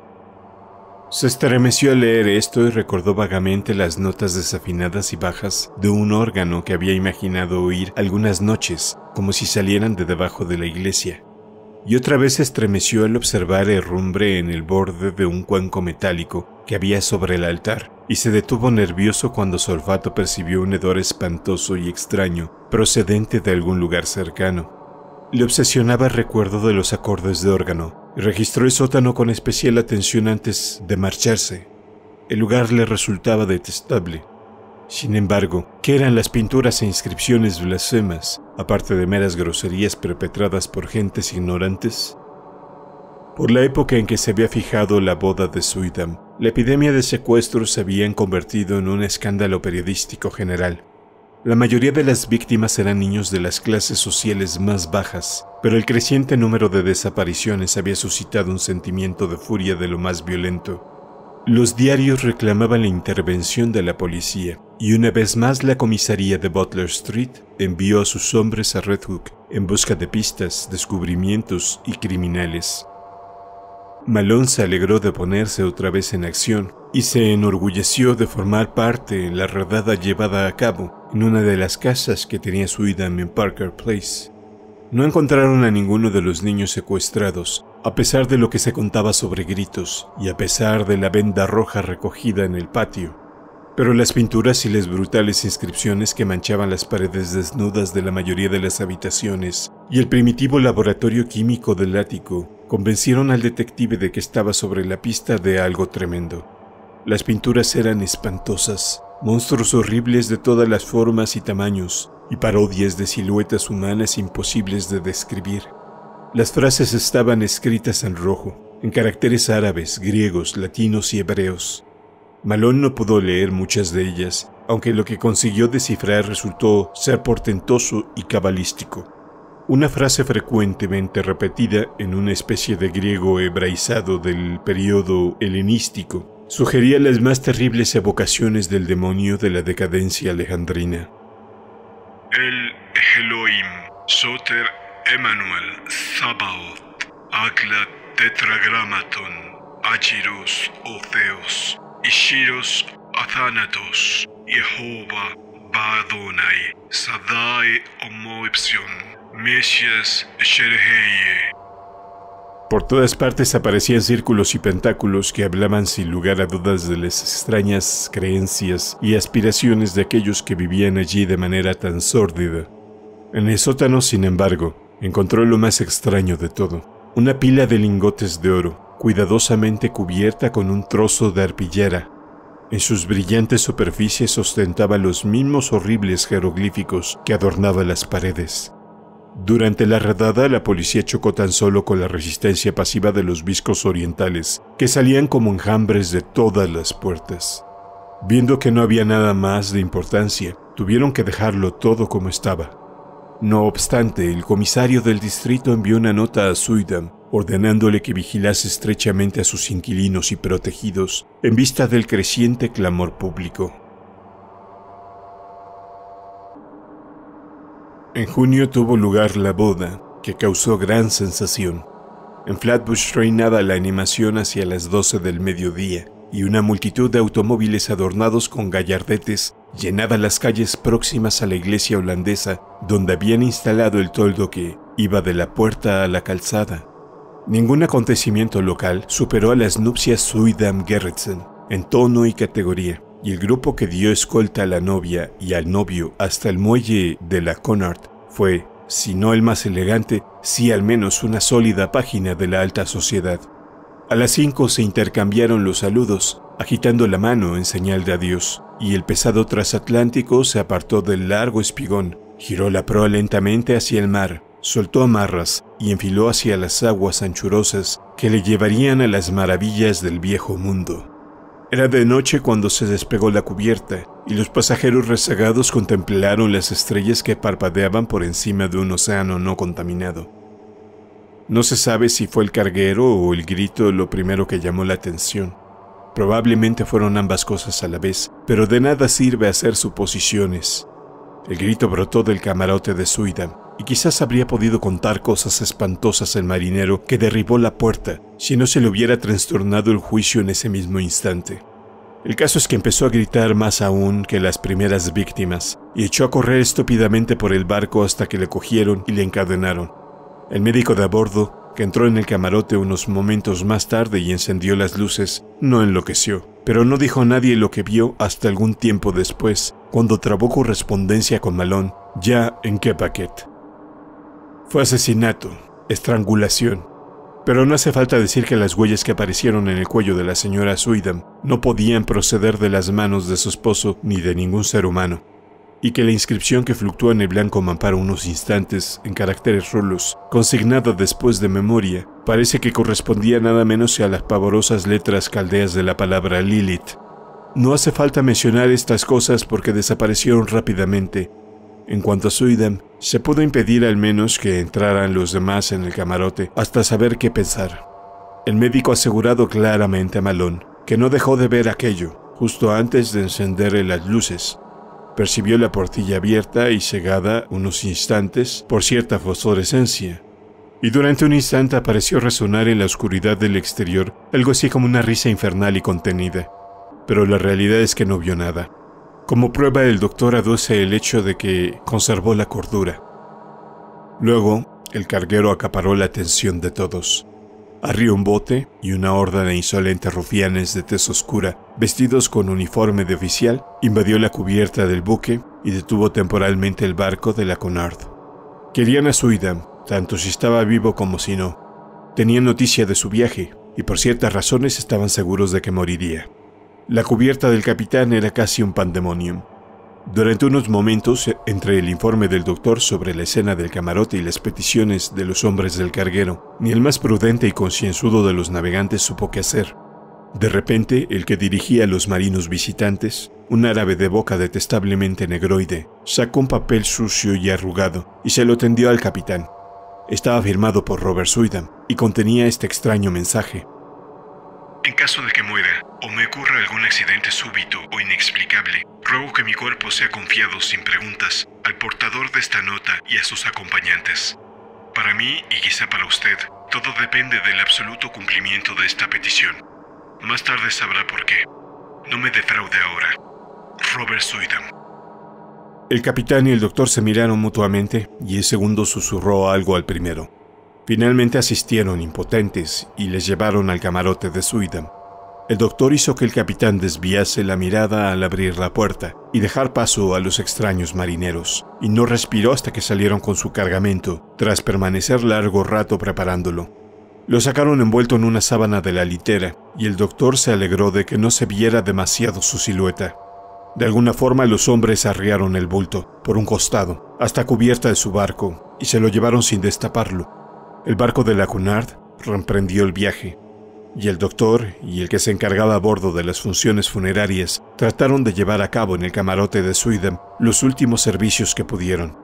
Se estremeció al leer esto y recordó vagamente las notas desafinadas y bajas de un órgano que había imaginado oír algunas noches, como si salieran de debajo de la iglesia. Y otra vez se estremeció al observar herrumbre en el borde de un cuenco metálico que había sobre el altar, y se detuvo nervioso cuando su percibió un hedor espantoso y extraño procedente de algún lugar cercano. Le obsesionaba el recuerdo de los acordes de órgano y registró el sótano con especial atención antes de marcharse. El lugar le resultaba detestable. Sin embargo, ¿qué eran las pinturas e inscripciones blasfemas, aparte de meras groserías perpetradas por gentes ignorantes? Por la época en que se había fijado la boda de Suidam, la epidemia de secuestros se había convertido en un escándalo periodístico general, la mayoría de las víctimas eran niños de las clases sociales más bajas, pero el creciente número de desapariciones había suscitado un sentimiento de furia de lo más violento. Los diarios reclamaban la intervención de la policía, y una vez más la comisaría de Butler Street envió a sus hombres a Red Hook en busca de pistas, descubrimientos y criminales. Malone se alegró de ponerse otra vez en acción y se enorgulleció de formar parte en la redada llevada a cabo en una de las casas que tenía su ida en Parker Place. No encontraron a ninguno de los niños secuestrados, a pesar de lo que se contaba sobre gritos y a pesar de la venda roja recogida en el patio. Pero las pinturas y las brutales inscripciones que manchaban las paredes desnudas de la mayoría de las habitaciones y el primitivo laboratorio químico del ático convencieron al detective de que estaba sobre la pista de algo tremendo. Las pinturas eran espantosas, monstruos horribles de todas las formas y tamaños, y parodias de siluetas humanas imposibles de describir. Las frases estaban escritas en rojo, en caracteres árabes, griegos, latinos y hebreos. Malón no pudo leer muchas de ellas, aunque lo que consiguió descifrar resultó ser portentoso y cabalístico. Una frase frecuentemente repetida en una especie de griego hebraizado del periodo helenístico sugería las más terribles evocaciones del demonio de la decadencia alejandrina. El Elohim Soter Emmanuel, Zabaoth Akla Tetragrammaton, Agiros Otheos Ishiros Athanatos Jehová Badonai Sadai Omoipsion por todas partes aparecían círculos y pentáculos que hablaban sin lugar a dudas de las extrañas creencias y aspiraciones de aquellos que vivían allí de manera tan sórdida. En el sótano, sin embargo, encontró lo más extraño de todo, una pila de lingotes de oro, cuidadosamente cubierta con un trozo de arpillera. En sus brillantes superficies ostentaba los mismos horribles jeroglíficos que adornaban las paredes. Durante la redada, la policía chocó tan solo con la resistencia pasiva de los viscos orientales, que salían como enjambres de todas las puertas. Viendo que no había nada más de importancia, tuvieron que dejarlo todo como estaba. No obstante, el comisario del distrito envió una nota a Suidam ordenándole que vigilase estrechamente a sus inquilinos y protegidos en vista del creciente clamor público. En junio tuvo lugar la boda, que causó gran sensación. En Flatbush reinaba la animación hacia las 12 del mediodía, y una multitud de automóviles adornados con gallardetes llenaba las calles próximas a la iglesia holandesa donde habían instalado el toldo que iba de la puerta a la calzada. Ningún acontecimiento local superó a las nupcias Suidam Gerritsen en tono y categoría y el grupo que dio escolta a la novia y al novio hasta el muelle de la Connard, fue, si no el más elegante, sí al menos una sólida página de la alta sociedad. A las cinco se intercambiaron los saludos, agitando la mano en señal de adiós, y el pesado transatlántico se apartó del largo espigón, giró la proa lentamente hacia el mar, soltó amarras y enfiló hacia las aguas anchurosas que le llevarían a las maravillas del viejo mundo. Era de noche cuando se despegó la cubierta y los pasajeros rezagados contemplaron las estrellas que parpadeaban por encima de un océano no contaminado. No se sabe si fue el carguero o el grito lo primero que llamó la atención. Probablemente fueron ambas cosas a la vez, pero de nada sirve hacer suposiciones. El grito brotó del camarote de Suida y quizás habría podido contar cosas espantosas al marinero que derribó la puerta si no se le hubiera trastornado el juicio en ese mismo instante. El caso es que empezó a gritar más aún que las primeras víctimas y echó a correr estúpidamente por el barco hasta que le cogieron y le encadenaron. El médico de a bordo, que entró en el camarote unos momentos más tarde y encendió las luces, no enloqueció, pero no dijo a nadie lo que vio hasta algún tiempo después, cuando trabó correspondencia con Malón, ya en paquete. Fue asesinato, estrangulación. Pero no hace falta decir que las huellas que aparecieron en el cuello de la señora Suidam no podían proceder de las manos de su esposo ni de ningún ser humano, y que la inscripción que fluctuó en el blanco mamparo unos instantes en caracteres rulos, consignada después de memoria, parece que correspondía nada menos que a las pavorosas letras caldeas de la palabra Lilith. No hace falta mencionar estas cosas porque desaparecieron rápidamente en cuanto a idem, se pudo impedir al menos que entraran los demás en el camarote hasta saber qué pensar. El médico asegurado claramente a Malón que no dejó de ver aquello justo antes de encender las luces. Percibió la portilla abierta y cegada unos instantes por cierta fosforescencia, y durante un instante apareció resonar en la oscuridad del exterior algo así como una risa infernal y contenida. Pero la realidad es que no vio nada. Como prueba, el doctor aduce el hecho de que conservó la cordura. Luego, el carguero acaparó la atención de todos. Arrió un bote y una horda de insolentes rufianes de tez oscura, vestidos con uniforme de oficial, invadió la cubierta del buque y detuvo temporalmente el barco de la Conard. Querían a Suidam, tanto si estaba vivo como si no. Tenían noticia de su viaje, y por ciertas razones estaban seguros de que moriría. La cubierta del capitán era casi un pandemonium. Durante unos momentos, entre el informe del doctor sobre la escena del camarote y las peticiones de los hombres del carguero, ni el más prudente y concienzudo de los navegantes supo qué hacer. De repente, el que dirigía a los marinos visitantes, un árabe de boca detestablemente negroide, sacó un papel sucio y arrugado y se lo tendió al capitán. Estaba firmado por Robert Suidam y contenía este extraño mensaje. En caso de que muera o me ocurra algún accidente súbito o inexplicable, ruego que mi cuerpo sea confiado sin preguntas al portador de esta nota y a sus acompañantes. Para mí y quizá para usted, todo depende del absoluto cumplimiento de esta petición. Más tarde sabrá por qué. No me defraude ahora. Robert Suidam. El capitán y el doctor se miraron mutuamente y el segundo susurró algo al primero. Finalmente asistieron impotentes y les llevaron al camarote de Suidam. El doctor hizo que el capitán desviase la mirada al abrir la puerta y dejar paso a los extraños marineros, y no respiró hasta que salieron con su cargamento, tras permanecer largo rato preparándolo. Lo sacaron envuelto en una sábana de la litera, y el doctor se alegró de que no se viera demasiado su silueta. De alguna forma los hombres arriaron el bulto, por un costado, hasta cubierta de su barco, y se lo llevaron sin destaparlo, el barco de la Cunard reemprendió el viaje, y el doctor y el que se encargaba a bordo de las funciones funerarias trataron de llevar a cabo en el camarote de Sweden los últimos servicios que pudieron.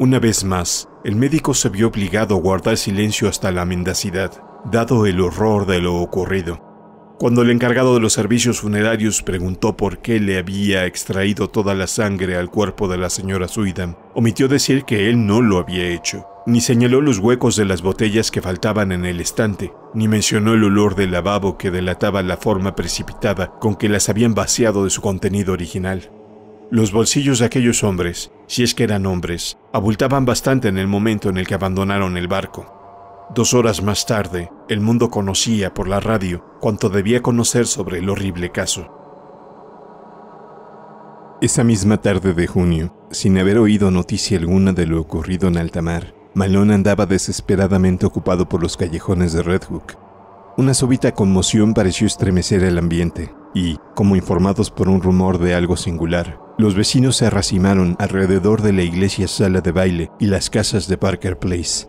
Una vez más, el médico se vio obligado a guardar silencio hasta la mendacidad, dado el horror de lo ocurrido. Cuando el encargado de los servicios funerarios preguntó por qué le había extraído toda la sangre al cuerpo de la señora Suidam, omitió decir que él no lo había hecho ni señaló los huecos de las botellas que faltaban en el estante, ni mencionó el olor del lavabo que delataba la forma precipitada con que las habían vaciado de su contenido original. Los bolsillos de aquellos hombres, si es que eran hombres, abultaban bastante en el momento en el que abandonaron el barco. Dos horas más tarde, el mundo conocía por la radio cuanto debía conocer sobre el horrible caso. Esa misma tarde de junio, sin haber oído noticia alguna de lo ocurrido en alta mar, Malone andaba desesperadamente ocupado por los callejones de Red Hook. Una súbita conmoción pareció estremecer el ambiente, y, como informados por un rumor de algo singular, los vecinos se arracimaron alrededor de la iglesia sala de baile y las casas de Parker Place.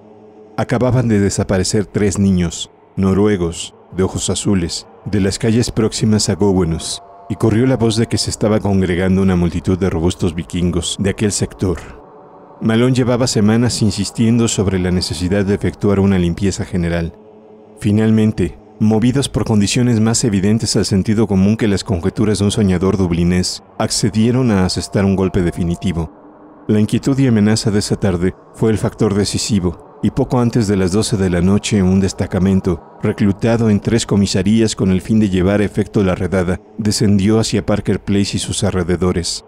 Acababan de desaparecer tres niños, noruegos, de ojos azules, de las calles próximas a Gowenus, y corrió la voz de que se estaba congregando una multitud de robustos vikingos de aquel sector, Malón llevaba semanas insistiendo sobre la necesidad de efectuar una limpieza general. Finalmente, movidos por condiciones más evidentes al sentido común que las conjeturas de un soñador dublinés, accedieron a asestar un golpe definitivo. La inquietud y amenaza de esa tarde fue el factor decisivo, y poco antes de las 12 de la noche un destacamento, reclutado en tres comisarías con el fin de llevar a efecto la redada, descendió hacia Parker Place y sus alrededores.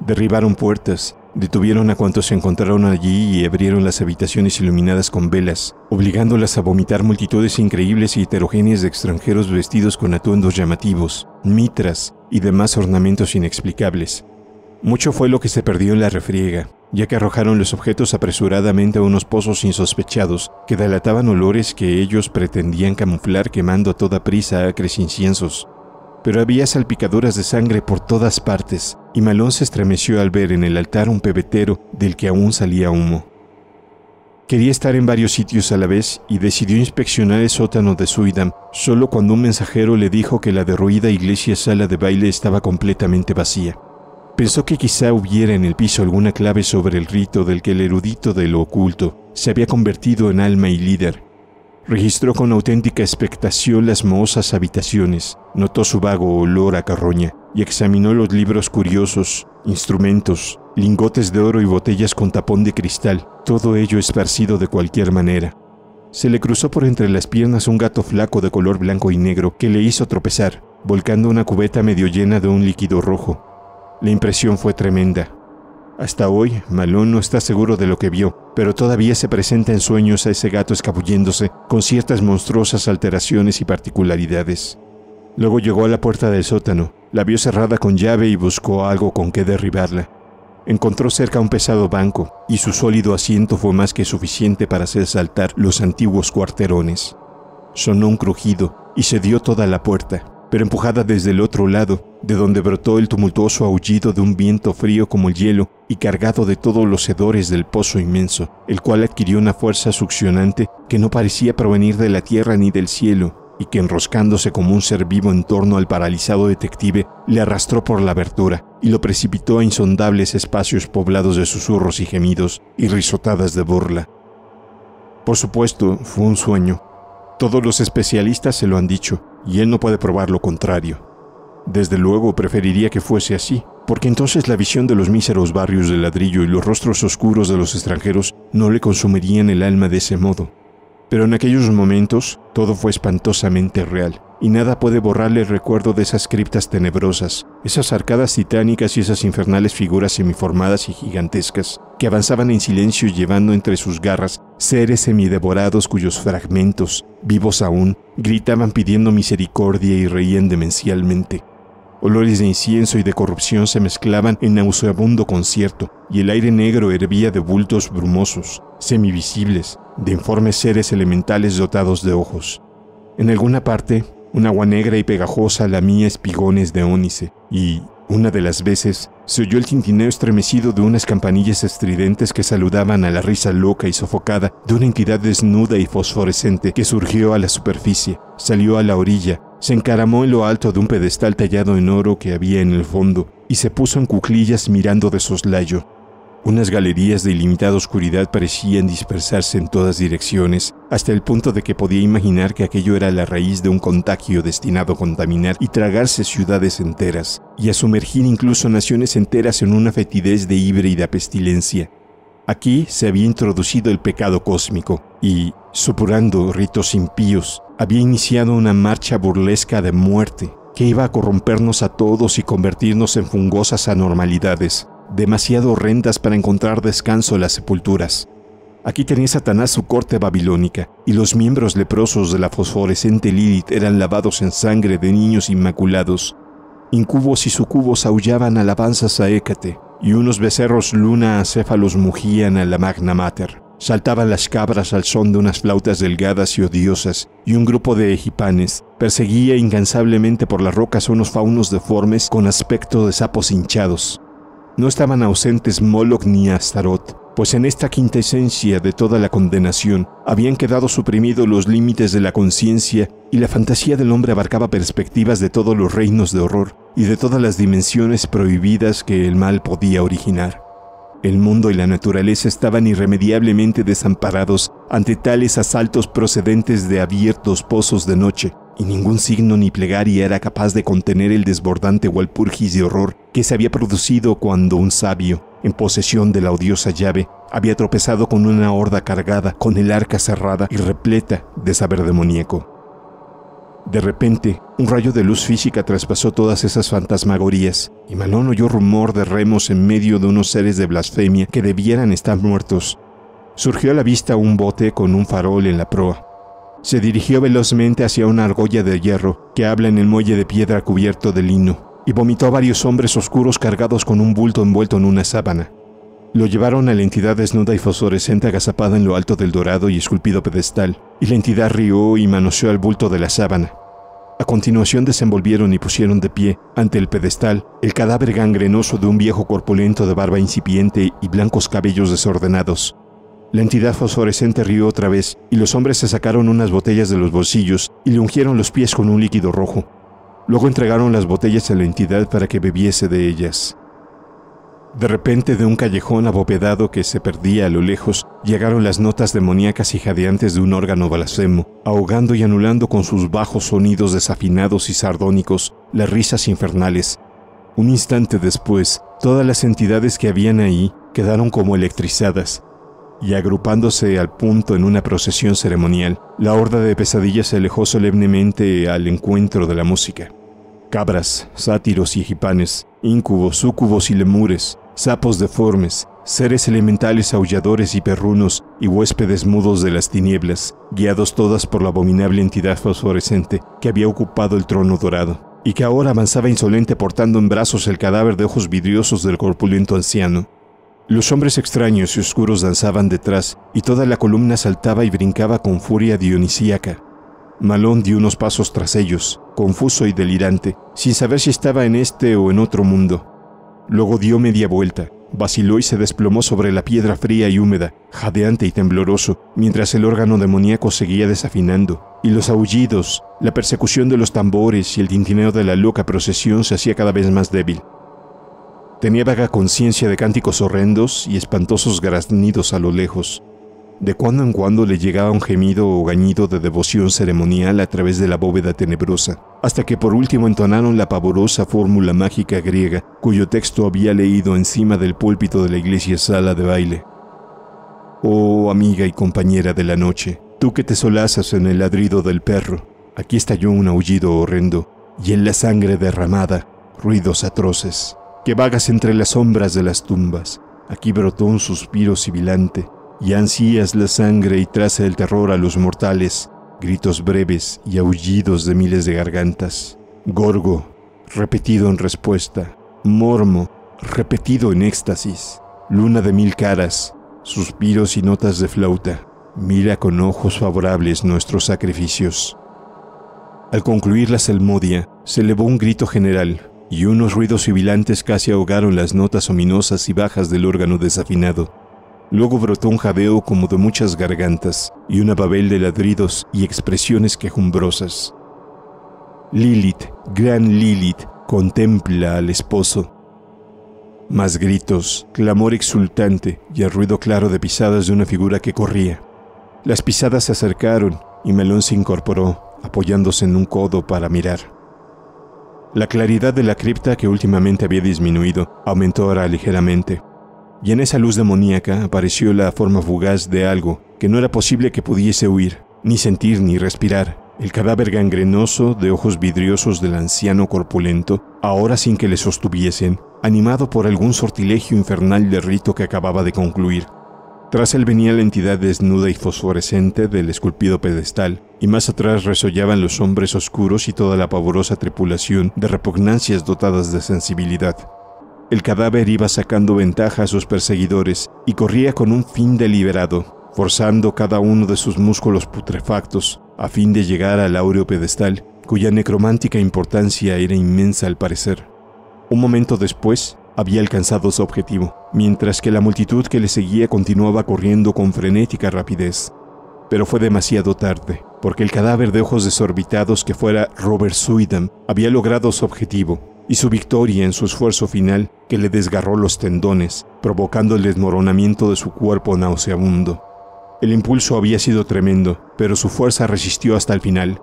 Derribaron puertas, Detuvieron a cuantos se encontraron allí y abrieron las habitaciones iluminadas con velas, obligándolas a vomitar multitudes increíbles y heterogéneas de extranjeros vestidos con atuendos llamativos, mitras y demás ornamentos inexplicables. Mucho fue lo que se perdió en la refriega, ya que arrojaron los objetos apresuradamente a unos pozos insospechados que delataban olores que ellos pretendían camuflar quemando a toda prisa acres inciensos, pero había salpicaduras de sangre por todas partes, y Malón se estremeció al ver en el altar un pebetero del que aún salía humo. Quería estar en varios sitios a la vez y decidió inspeccionar el sótano de Suidam, solo cuando un mensajero le dijo que la derruida iglesia sala de baile estaba completamente vacía. Pensó que quizá hubiera en el piso alguna clave sobre el rito del que el erudito de lo oculto se había convertido en alma y líder, Registró con auténtica expectación las mohosas habitaciones, notó su vago olor a carroña y examinó los libros curiosos, instrumentos, lingotes de oro y botellas con tapón de cristal, todo ello esparcido de cualquier manera. Se le cruzó por entre las piernas un gato flaco de color blanco y negro que le hizo tropezar, volcando una cubeta medio llena de un líquido rojo. La impresión fue tremenda. Hasta hoy, Malón no está seguro de lo que vio, pero todavía se presenta en sueños a ese gato escabulléndose con ciertas monstruosas alteraciones y particularidades. Luego llegó a la puerta del sótano, la vio cerrada con llave y buscó algo con que derribarla. Encontró cerca un pesado banco, y su sólido asiento fue más que suficiente para hacer saltar los antiguos cuarterones. Sonó un crujido y se dio toda la puerta pero empujada desde el otro lado, de donde brotó el tumultuoso aullido de un viento frío como el hielo y cargado de todos los hedores del pozo inmenso, el cual adquirió una fuerza succionante que no parecía provenir de la tierra ni del cielo, y que enroscándose como un ser vivo en torno al paralizado detective, le arrastró por la abertura y lo precipitó a insondables espacios poblados de susurros y gemidos y risotadas de burla. Por supuesto, fue un sueño, todos los especialistas se lo han dicho, y él no puede probar lo contrario. Desde luego preferiría que fuese así, porque entonces la visión de los míseros barrios de ladrillo y los rostros oscuros de los extranjeros no le consumirían el alma de ese modo. Pero en aquellos momentos todo fue espantosamente real y nada puede borrarle el recuerdo de esas criptas tenebrosas, esas arcadas titánicas y esas infernales figuras semiformadas y gigantescas, que avanzaban en silencio llevando entre sus garras seres semidevorados cuyos fragmentos, vivos aún, gritaban pidiendo misericordia y reían demencialmente. Olores de incienso y de corrupción se mezclaban en nauseabundo concierto, y el aire negro hervía de bultos brumosos, semivisibles, de informes seres elementales dotados de ojos. En alguna parte, un agua negra y pegajosa lamía espigones de ónice, y, una de las veces, se oyó el tintineo estremecido de unas campanillas estridentes que saludaban a la risa loca y sofocada de una entidad desnuda y fosforescente que surgió a la superficie, salió a la orilla, se encaramó en lo alto de un pedestal tallado en oro que había en el fondo y se puso en cuclillas mirando de soslayo. Unas galerías de ilimitada oscuridad parecían dispersarse en todas direcciones, hasta el punto de que podía imaginar que aquello era la raíz de un contagio destinado a contaminar y tragarse ciudades enteras, y a sumergir incluso naciones enteras en una fetidez de de pestilencia. Aquí se había introducido el pecado cósmico, y, supurando ritos impíos, había iniciado una marcha burlesca de muerte que iba a corrompernos a todos y convertirnos en fungosas anormalidades demasiado horrendas para encontrar descanso en las sepulturas. Aquí tenía Satanás su corte babilónica, y los miembros leprosos de la fosforescente Lilith eran lavados en sangre de niños inmaculados. Incubos y sucubos aullaban alabanzas a Hécate, y unos becerros luna acéfalos mugían a la Magna Mater. Saltaban las cabras al son de unas flautas delgadas y odiosas, y un grupo de egipanes perseguía incansablemente por las rocas unos faunos deformes con aspecto de sapos hinchados no estaban ausentes Moloch ni Astaroth, pues en esta quintesencia de toda la condenación habían quedado suprimidos los límites de la conciencia y la fantasía del hombre abarcaba perspectivas de todos los reinos de horror y de todas las dimensiones prohibidas que el mal podía originar. El mundo y la naturaleza estaban irremediablemente desamparados ante tales asaltos procedentes de abiertos pozos de noche, y ningún signo ni plegaria era capaz de contener el desbordante walpurgis de horror que se había producido cuando un sabio, en posesión de la odiosa llave, había tropezado con una horda cargada, con el arca cerrada y repleta de saber demoníaco. De repente, un rayo de luz física traspasó todas esas fantasmagorías, y Malón oyó rumor de remos en medio de unos seres de blasfemia que debieran estar muertos. Surgió a la vista un bote con un farol en la proa, se dirigió velozmente hacia una argolla de hierro que habla en el muelle de piedra cubierto de lino, y vomitó a varios hombres oscuros cargados con un bulto envuelto en una sábana. Lo llevaron a la entidad desnuda y fosforescente agazapada en lo alto del dorado y esculpido pedestal, y la entidad rió y manoseó al bulto de la sábana. A continuación desenvolvieron y pusieron de pie, ante el pedestal, el cadáver gangrenoso de un viejo corpulento de barba incipiente y blancos cabellos desordenados, la entidad fosforescente rió otra vez, y los hombres se sacaron unas botellas de los bolsillos y le ungieron los pies con un líquido rojo. Luego entregaron las botellas a la entidad para que bebiese de ellas. De repente, de un callejón abovedado que se perdía a lo lejos, llegaron las notas demoníacas y jadeantes de un órgano blasfemo, ahogando y anulando con sus bajos sonidos desafinados y sardónicos las risas infernales. Un instante después, todas las entidades que habían ahí quedaron como electrizadas, y agrupándose al punto en una procesión ceremonial, la horda de pesadillas se alejó solemnemente al encuentro de la música. Cabras, sátiros y egipanes, íncubos, súcubos y lemures, sapos deformes, seres elementales aulladores y perrunos y huéspedes mudos de las tinieblas, guiados todas por la abominable entidad fosforescente que había ocupado el trono dorado y que ahora avanzaba insolente portando en brazos el cadáver de ojos vidriosos del corpulento anciano. Los hombres extraños y oscuros danzaban detrás, y toda la columna saltaba y brincaba con furia dionisíaca. Malón dio unos pasos tras ellos, confuso y delirante, sin saber si estaba en este o en otro mundo. Luego dio media vuelta, vaciló y se desplomó sobre la piedra fría y húmeda, jadeante y tembloroso, mientras el órgano demoníaco seguía desafinando, y los aullidos, la persecución de los tambores y el tintineo de la loca procesión se hacía cada vez más débil. Tenía vaga conciencia de cánticos horrendos y espantosos graznidos a lo lejos. De cuando en cuando le llegaba un gemido o gañido de devoción ceremonial a través de la bóveda tenebrosa, hasta que por último entonaron la pavorosa fórmula mágica griega, cuyo texto había leído encima del púlpito de la iglesia sala de baile. Oh amiga y compañera de la noche, tú que te solazas en el ladrido del perro, aquí estalló un aullido horrendo, y en la sangre derramada, ruidos atroces que vagas entre las sombras de las tumbas. Aquí brotó un suspiro sibilante, y ansías la sangre y traza el terror a los mortales, gritos breves y aullidos de miles de gargantas. Gorgo, repetido en respuesta. Mormo, repetido en éxtasis. Luna de mil caras, suspiros y notas de flauta. Mira con ojos favorables nuestros sacrificios. Al concluir la salmodia, se elevó un grito general, y unos ruidos sibilantes casi ahogaron las notas ominosas y bajas del órgano desafinado. Luego brotó un jadeo como de muchas gargantas y una babel de ladridos y expresiones quejumbrosas. Lilith, gran Lilith, contempla al esposo. Más gritos, clamor exultante y el ruido claro de pisadas de una figura que corría. Las pisadas se acercaron y Melón se incorporó, apoyándose en un codo para mirar. La claridad de la cripta, que últimamente había disminuido, aumentó ahora ligeramente, y en esa luz demoníaca apareció la forma fugaz de algo que no era posible que pudiese huir, ni sentir ni respirar, el cadáver gangrenoso de ojos vidriosos del anciano corpulento, ahora sin que le sostuviesen, animado por algún sortilegio infernal de rito que acababa de concluir. Tras él venía la entidad desnuda y fosforescente del esculpido pedestal, y más atrás resollaban los hombres oscuros y toda la pavorosa tripulación de repugnancias dotadas de sensibilidad. El cadáver iba sacando ventaja a sus perseguidores y corría con un fin deliberado, forzando cada uno de sus músculos putrefactos a fin de llegar al áureo pedestal, cuya necromántica importancia era inmensa al parecer. Un momento después, había alcanzado su objetivo, mientras que la multitud que le seguía continuaba corriendo con frenética rapidez. Pero fue demasiado tarde, porque el cadáver de ojos desorbitados que fuera Robert Suidam había logrado su objetivo, y su victoria en su esfuerzo final que le desgarró los tendones, provocando el desmoronamiento de su cuerpo nauseabundo. El impulso había sido tremendo, pero su fuerza resistió hasta el final,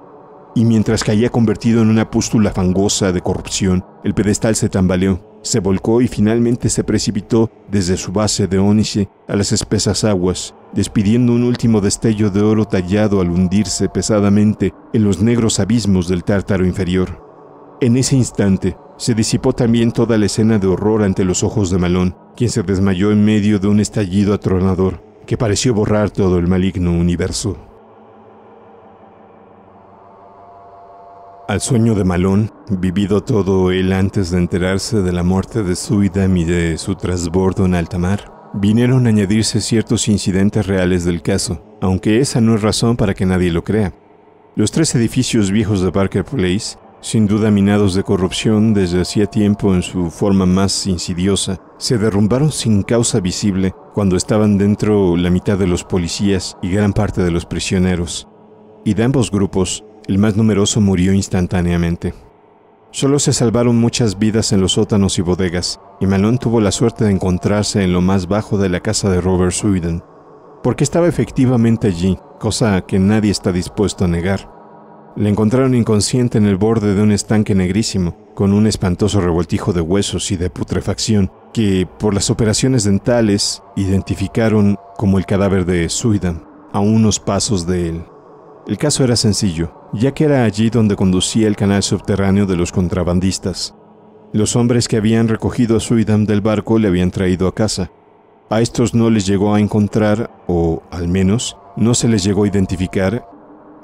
y mientras caía convertido en una pústula fangosa de corrupción, el pedestal se tambaleó se volcó y finalmente se precipitó desde su base de ónice a las espesas aguas, despidiendo un último destello de oro tallado al hundirse pesadamente en los negros abismos del tártaro inferior. En ese instante, se disipó también toda la escena de horror ante los ojos de Malón, quien se desmayó en medio de un estallido atronador que pareció borrar todo el maligno universo. Al sueño de Malón, vivido todo él antes de enterarse de la muerte de Suidam y de su trasbordo en alta mar, vinieron a añadirse ciertos incidentes reales del caso, aunque esa no es razón para que nadie lo crea. Los tres edificios viejos de Parker Place, sin duda minados de corrupción desde hacía tiempo en su forma más insidiosa, se derrumbaron sin causa visible cuando estaban dentro la mitad de los policías y gran parte de los prisioneros. Y de ambos grupos el más numeroso murió instantáneamente. Solo se salvaron muchas vidas en los sótanos y bodegas, y Malone tuvo la suerte de encontrarse en lo más bajo de la casa de Robert Sweden, porque estaba efectivamente allí, cosa que nadie está dispuesto a negar. Le encontraron inconsciente en el borde de un estanque negrísimo, con un espantoso revoltijo de huesos y de putrefacción, que por las operaciones dentales identificaron como el cadáver de Suidan, a unos pasos de él. El caso era sencillo ya que era allí donde conducía el canal subterráneo de los contrabandistas. Los hombres que habían recogido a Suidam del barco le habían traído a casa. A estos no les llegó a encontrar, o al menos, no se les llegó a identificar.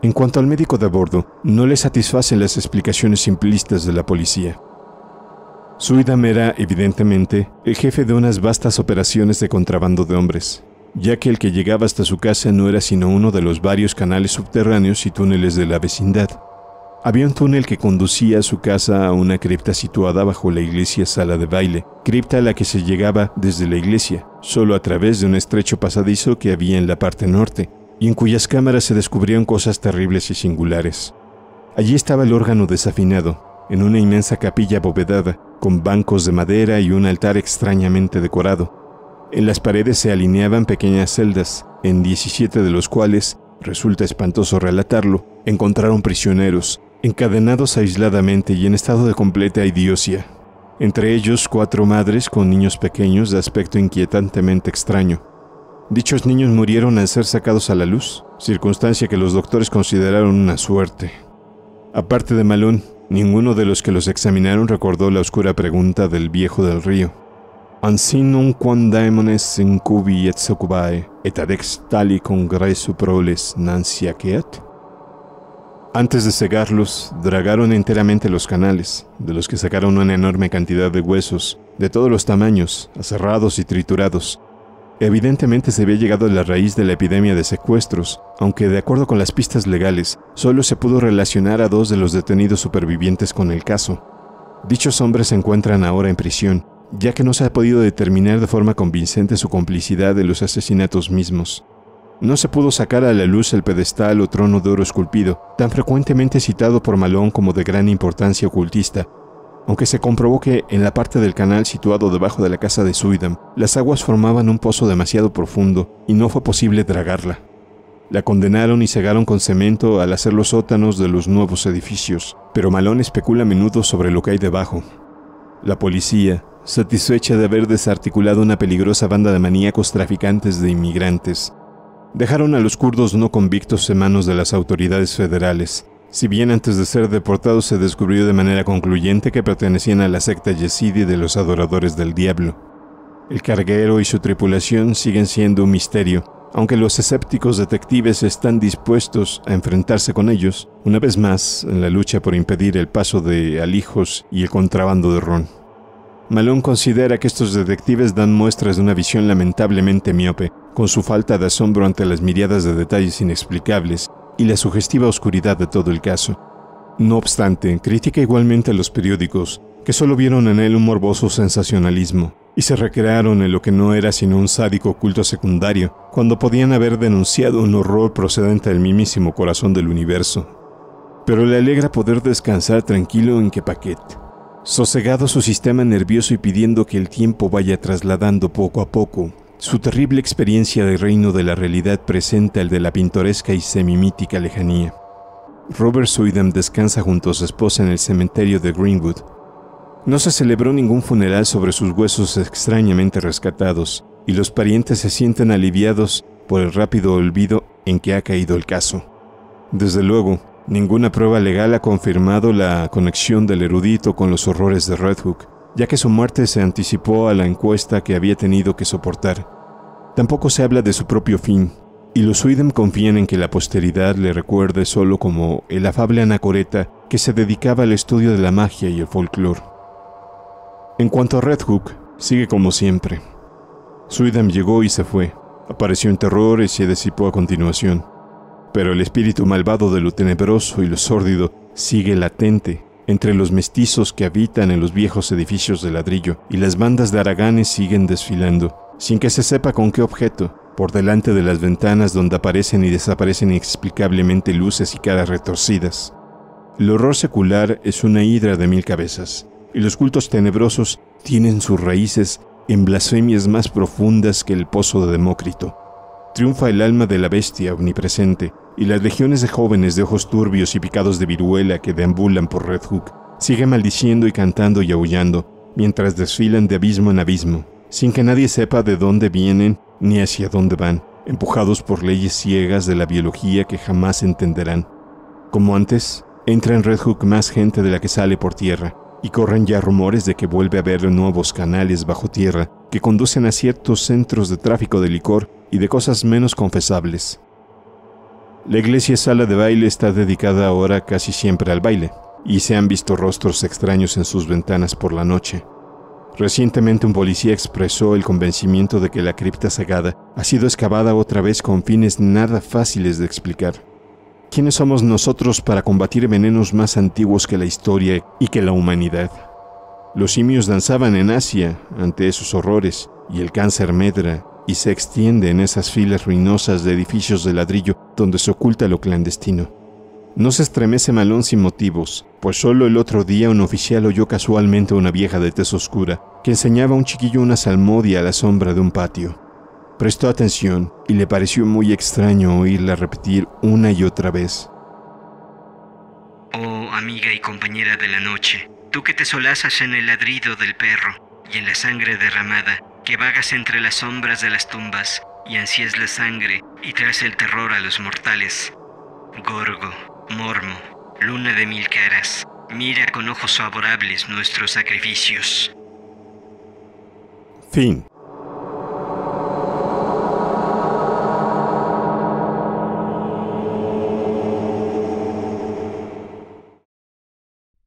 En cuanto al médico de a bordo, no le satisfacen las explicaciones simplistas de la policía. Suidam era, evidentemente, el jefe de unas vastas operaciones de contrabando de hombres ya que el que llegaba hasta su casa no era sino uno de los varios canales subterráneos y túneles de la vecindad. Había un túnel que conducía a su casa a una cripta situada bajo la iglesia sala de baile, cripta a la que se llegaba desde la iglesia, solo a través de un estrecho pasadizo que había en la parte norte, y en cuyas cámaras se descubrieron cosas terribles y singulares. Allí estaba el órgano desafinado, en una inmensa capilla abovedada, con bancos de madera y un altar extrañamente decorado, en las paredes se alineaban pequeñas celdas, en 17 de los cuales, resulta espantoso relatarlo, encontraron prisioneros, encadenados aisladamente y en estado de completa idiocia. Entre ellos cuatro madres con niños pequeños de aspecto inquietantemente extraño. Dichos niños murieron al ser sacados a la luz, circunstancia que los doctores consideraron una suerte. Aparte de Malón, ninguno de los que los examinaron recordó la oscura pregunta del viejo del río. Ansinum QUAN incubi et succubae, et ad etadex congressu proles Antes de cegarlos, dragaron enteramente los canales, de los que sacaron una enorme cantidad de huesos, de todos los tamaños, aserrados y triturados. Evidentemente se había llegado a la raíz de la epidemia de secuestros, aunque de acuerdo con las pistas legales, solo se pudo relacionar a dos de los detenidos supervivientes con el caso. Dichos hombres se encuentran ahora en prisión, ya que no se ha podido determinar de forma convincente su complicidad en los asesinatos mismos. No se pudo sacar a la luz el pedestal o trono de oro esculpido, tan frecuentemente citado por Malón como de gran importancia ocultista, aunque se comprobó que en la parte del canal situado debajo de la casa de Suidam, las aguas formaban un pozo demasiado profundo y no fue posible dragarla. La condenaron y cegaron con cemento al hacer los sótanos de los nuevos edificios, pero Malón especula a menudo sobre lo que hay debajo, la policía, satisfecha de haber desarticulado una peligrosa banda de maníacos traficantes de inmigrantes, dejaron a los kurdos no convictos en manos de las autoridades federales, si bien antes de ser deportados se descubrió de manera concluyente que pertenecían a la secta yesidi de los adoradores del diablo. El carguero y su tripulación siguen siendo un misterio, aunque los escépticos detectives están dispuestos a enfrentarse con ellos, una vez más en la lucha por impedir el paso de alijos y el contrabando de ron. Malone considera que estos detectives dan muestras de una visión lamentablemente miope, con su falta de asombro ante las miriadas de detalles inexplicables y la sugestiva oscuridad de todo el caso. No obstante, critica igualmente a los periódicos, que solo vieron en él un morboso sensacionalismo y se recrearon en lo que no era sino un sádico culto secundario, cuando podían haber denunciado un horror procedente del mimísimo corazón del universo. Pero le alegra poder descansar tranquilo en paquet sosegado su sistema nervioso y pidiendo que el tiempo vaya trasladando poco a poco su terrible experiencia del reino de la realidad presenta el de la pintoresca y semimítica lejanía. Robert Suidam descansa junto a su esposa en el cementerio de Greenwood, no se celebró ningún funeral sobre sus huesos extrañamente rescatados, y los parientes se sienten aliviados por el rápido olvido en que ha caído el caso. Desde luego, ninguna prueba legal ha confirmado la conexión del erudito con los horrores de Red Hook, ya que su muerte se anticipó a la encuesta que había tenido que soportar. Tampoco se habla de su propio fin, y los Sweden confían en que la posteridad le recuerde solo como el afable anacoreta que se dedicaba al estudio de la magia y el folclore. En cuanto a Red Hook, sigue como siempre. Suidam llegó y se fue. Apareció en terror y se disipó a continuación. Pero el espíritu malvado de lo tenebroso y lo sórdido sigue latente entre los mestizos que habitan en los viejos edificios de ladrillo, y las bandas de araganes siguen desfilando, sin que se sepa con qué objeto, por delante de las ventanas donde aparecen y desaparecen inexplicablemente luces y caras retorcidas. El horror secular es una hidra de mil cabezas, y los cultos tenebrosos tienen sus raíces en blasfemias más profundas que el pozo de Demócrito. Triunfa el alma de la bestia omnipresente, y las legiones de jóvenes de ojos turbios y picados de viruela que deambulan por Red Hook siguen maldiciendo y cantando y aullando, mientras desfilan de abismo en abismo, sin que nadie sepa de dónde vienen ni hacia dónde van, empujados por leyes ciegas de la biología que jamás entenderán. Como antes, entra en Red Hook más gente de la que sale por tierra, y corren ya rumores de que vuelve a haber nuevos canales bajo tierra que conducen a ciertos centros de tráfico de licor y de cosas menos confesables. La iglesia sala de baile está dedicada ahora casi siempre al baile, y se han visto rostros extraños en sus ventanas por la noche. Recientemente un policía expresó el convencimiento de que la cripta sagrada ha sido excavada otra vez con fines nada fáciles de explicar. ¿Quiénes somos nosotros para combatir venenos más antiguos que la historia y que la humanidad? Los simios danzaban en Asia ante esos horrores, y el cáncer medra y se extiende en esas filas ruinosas de edificios de ladrillo donde se oculta lo clandestino. No se estremece Malón sin motivos, pues solo el otro día un oficial oyó casualmente a una vieja de tez oscura que enseñaba a un chiquillo una salmodia a la sombra de un patio. Prestó atención y le pareció muy extraño oírla repetir una y otra vez. Oh, amiga y compañera de la noche, tú que te solazas en el ladrido del perro y en la sangre derramada, que vagas entre las sombras de las tumbas y es la sangre y traes el terror a los mortales. Gorgo, Mormo, luna de mil caras, mira con ojos favorables nuestros sacrificios. Fin.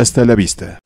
Hasta la vista.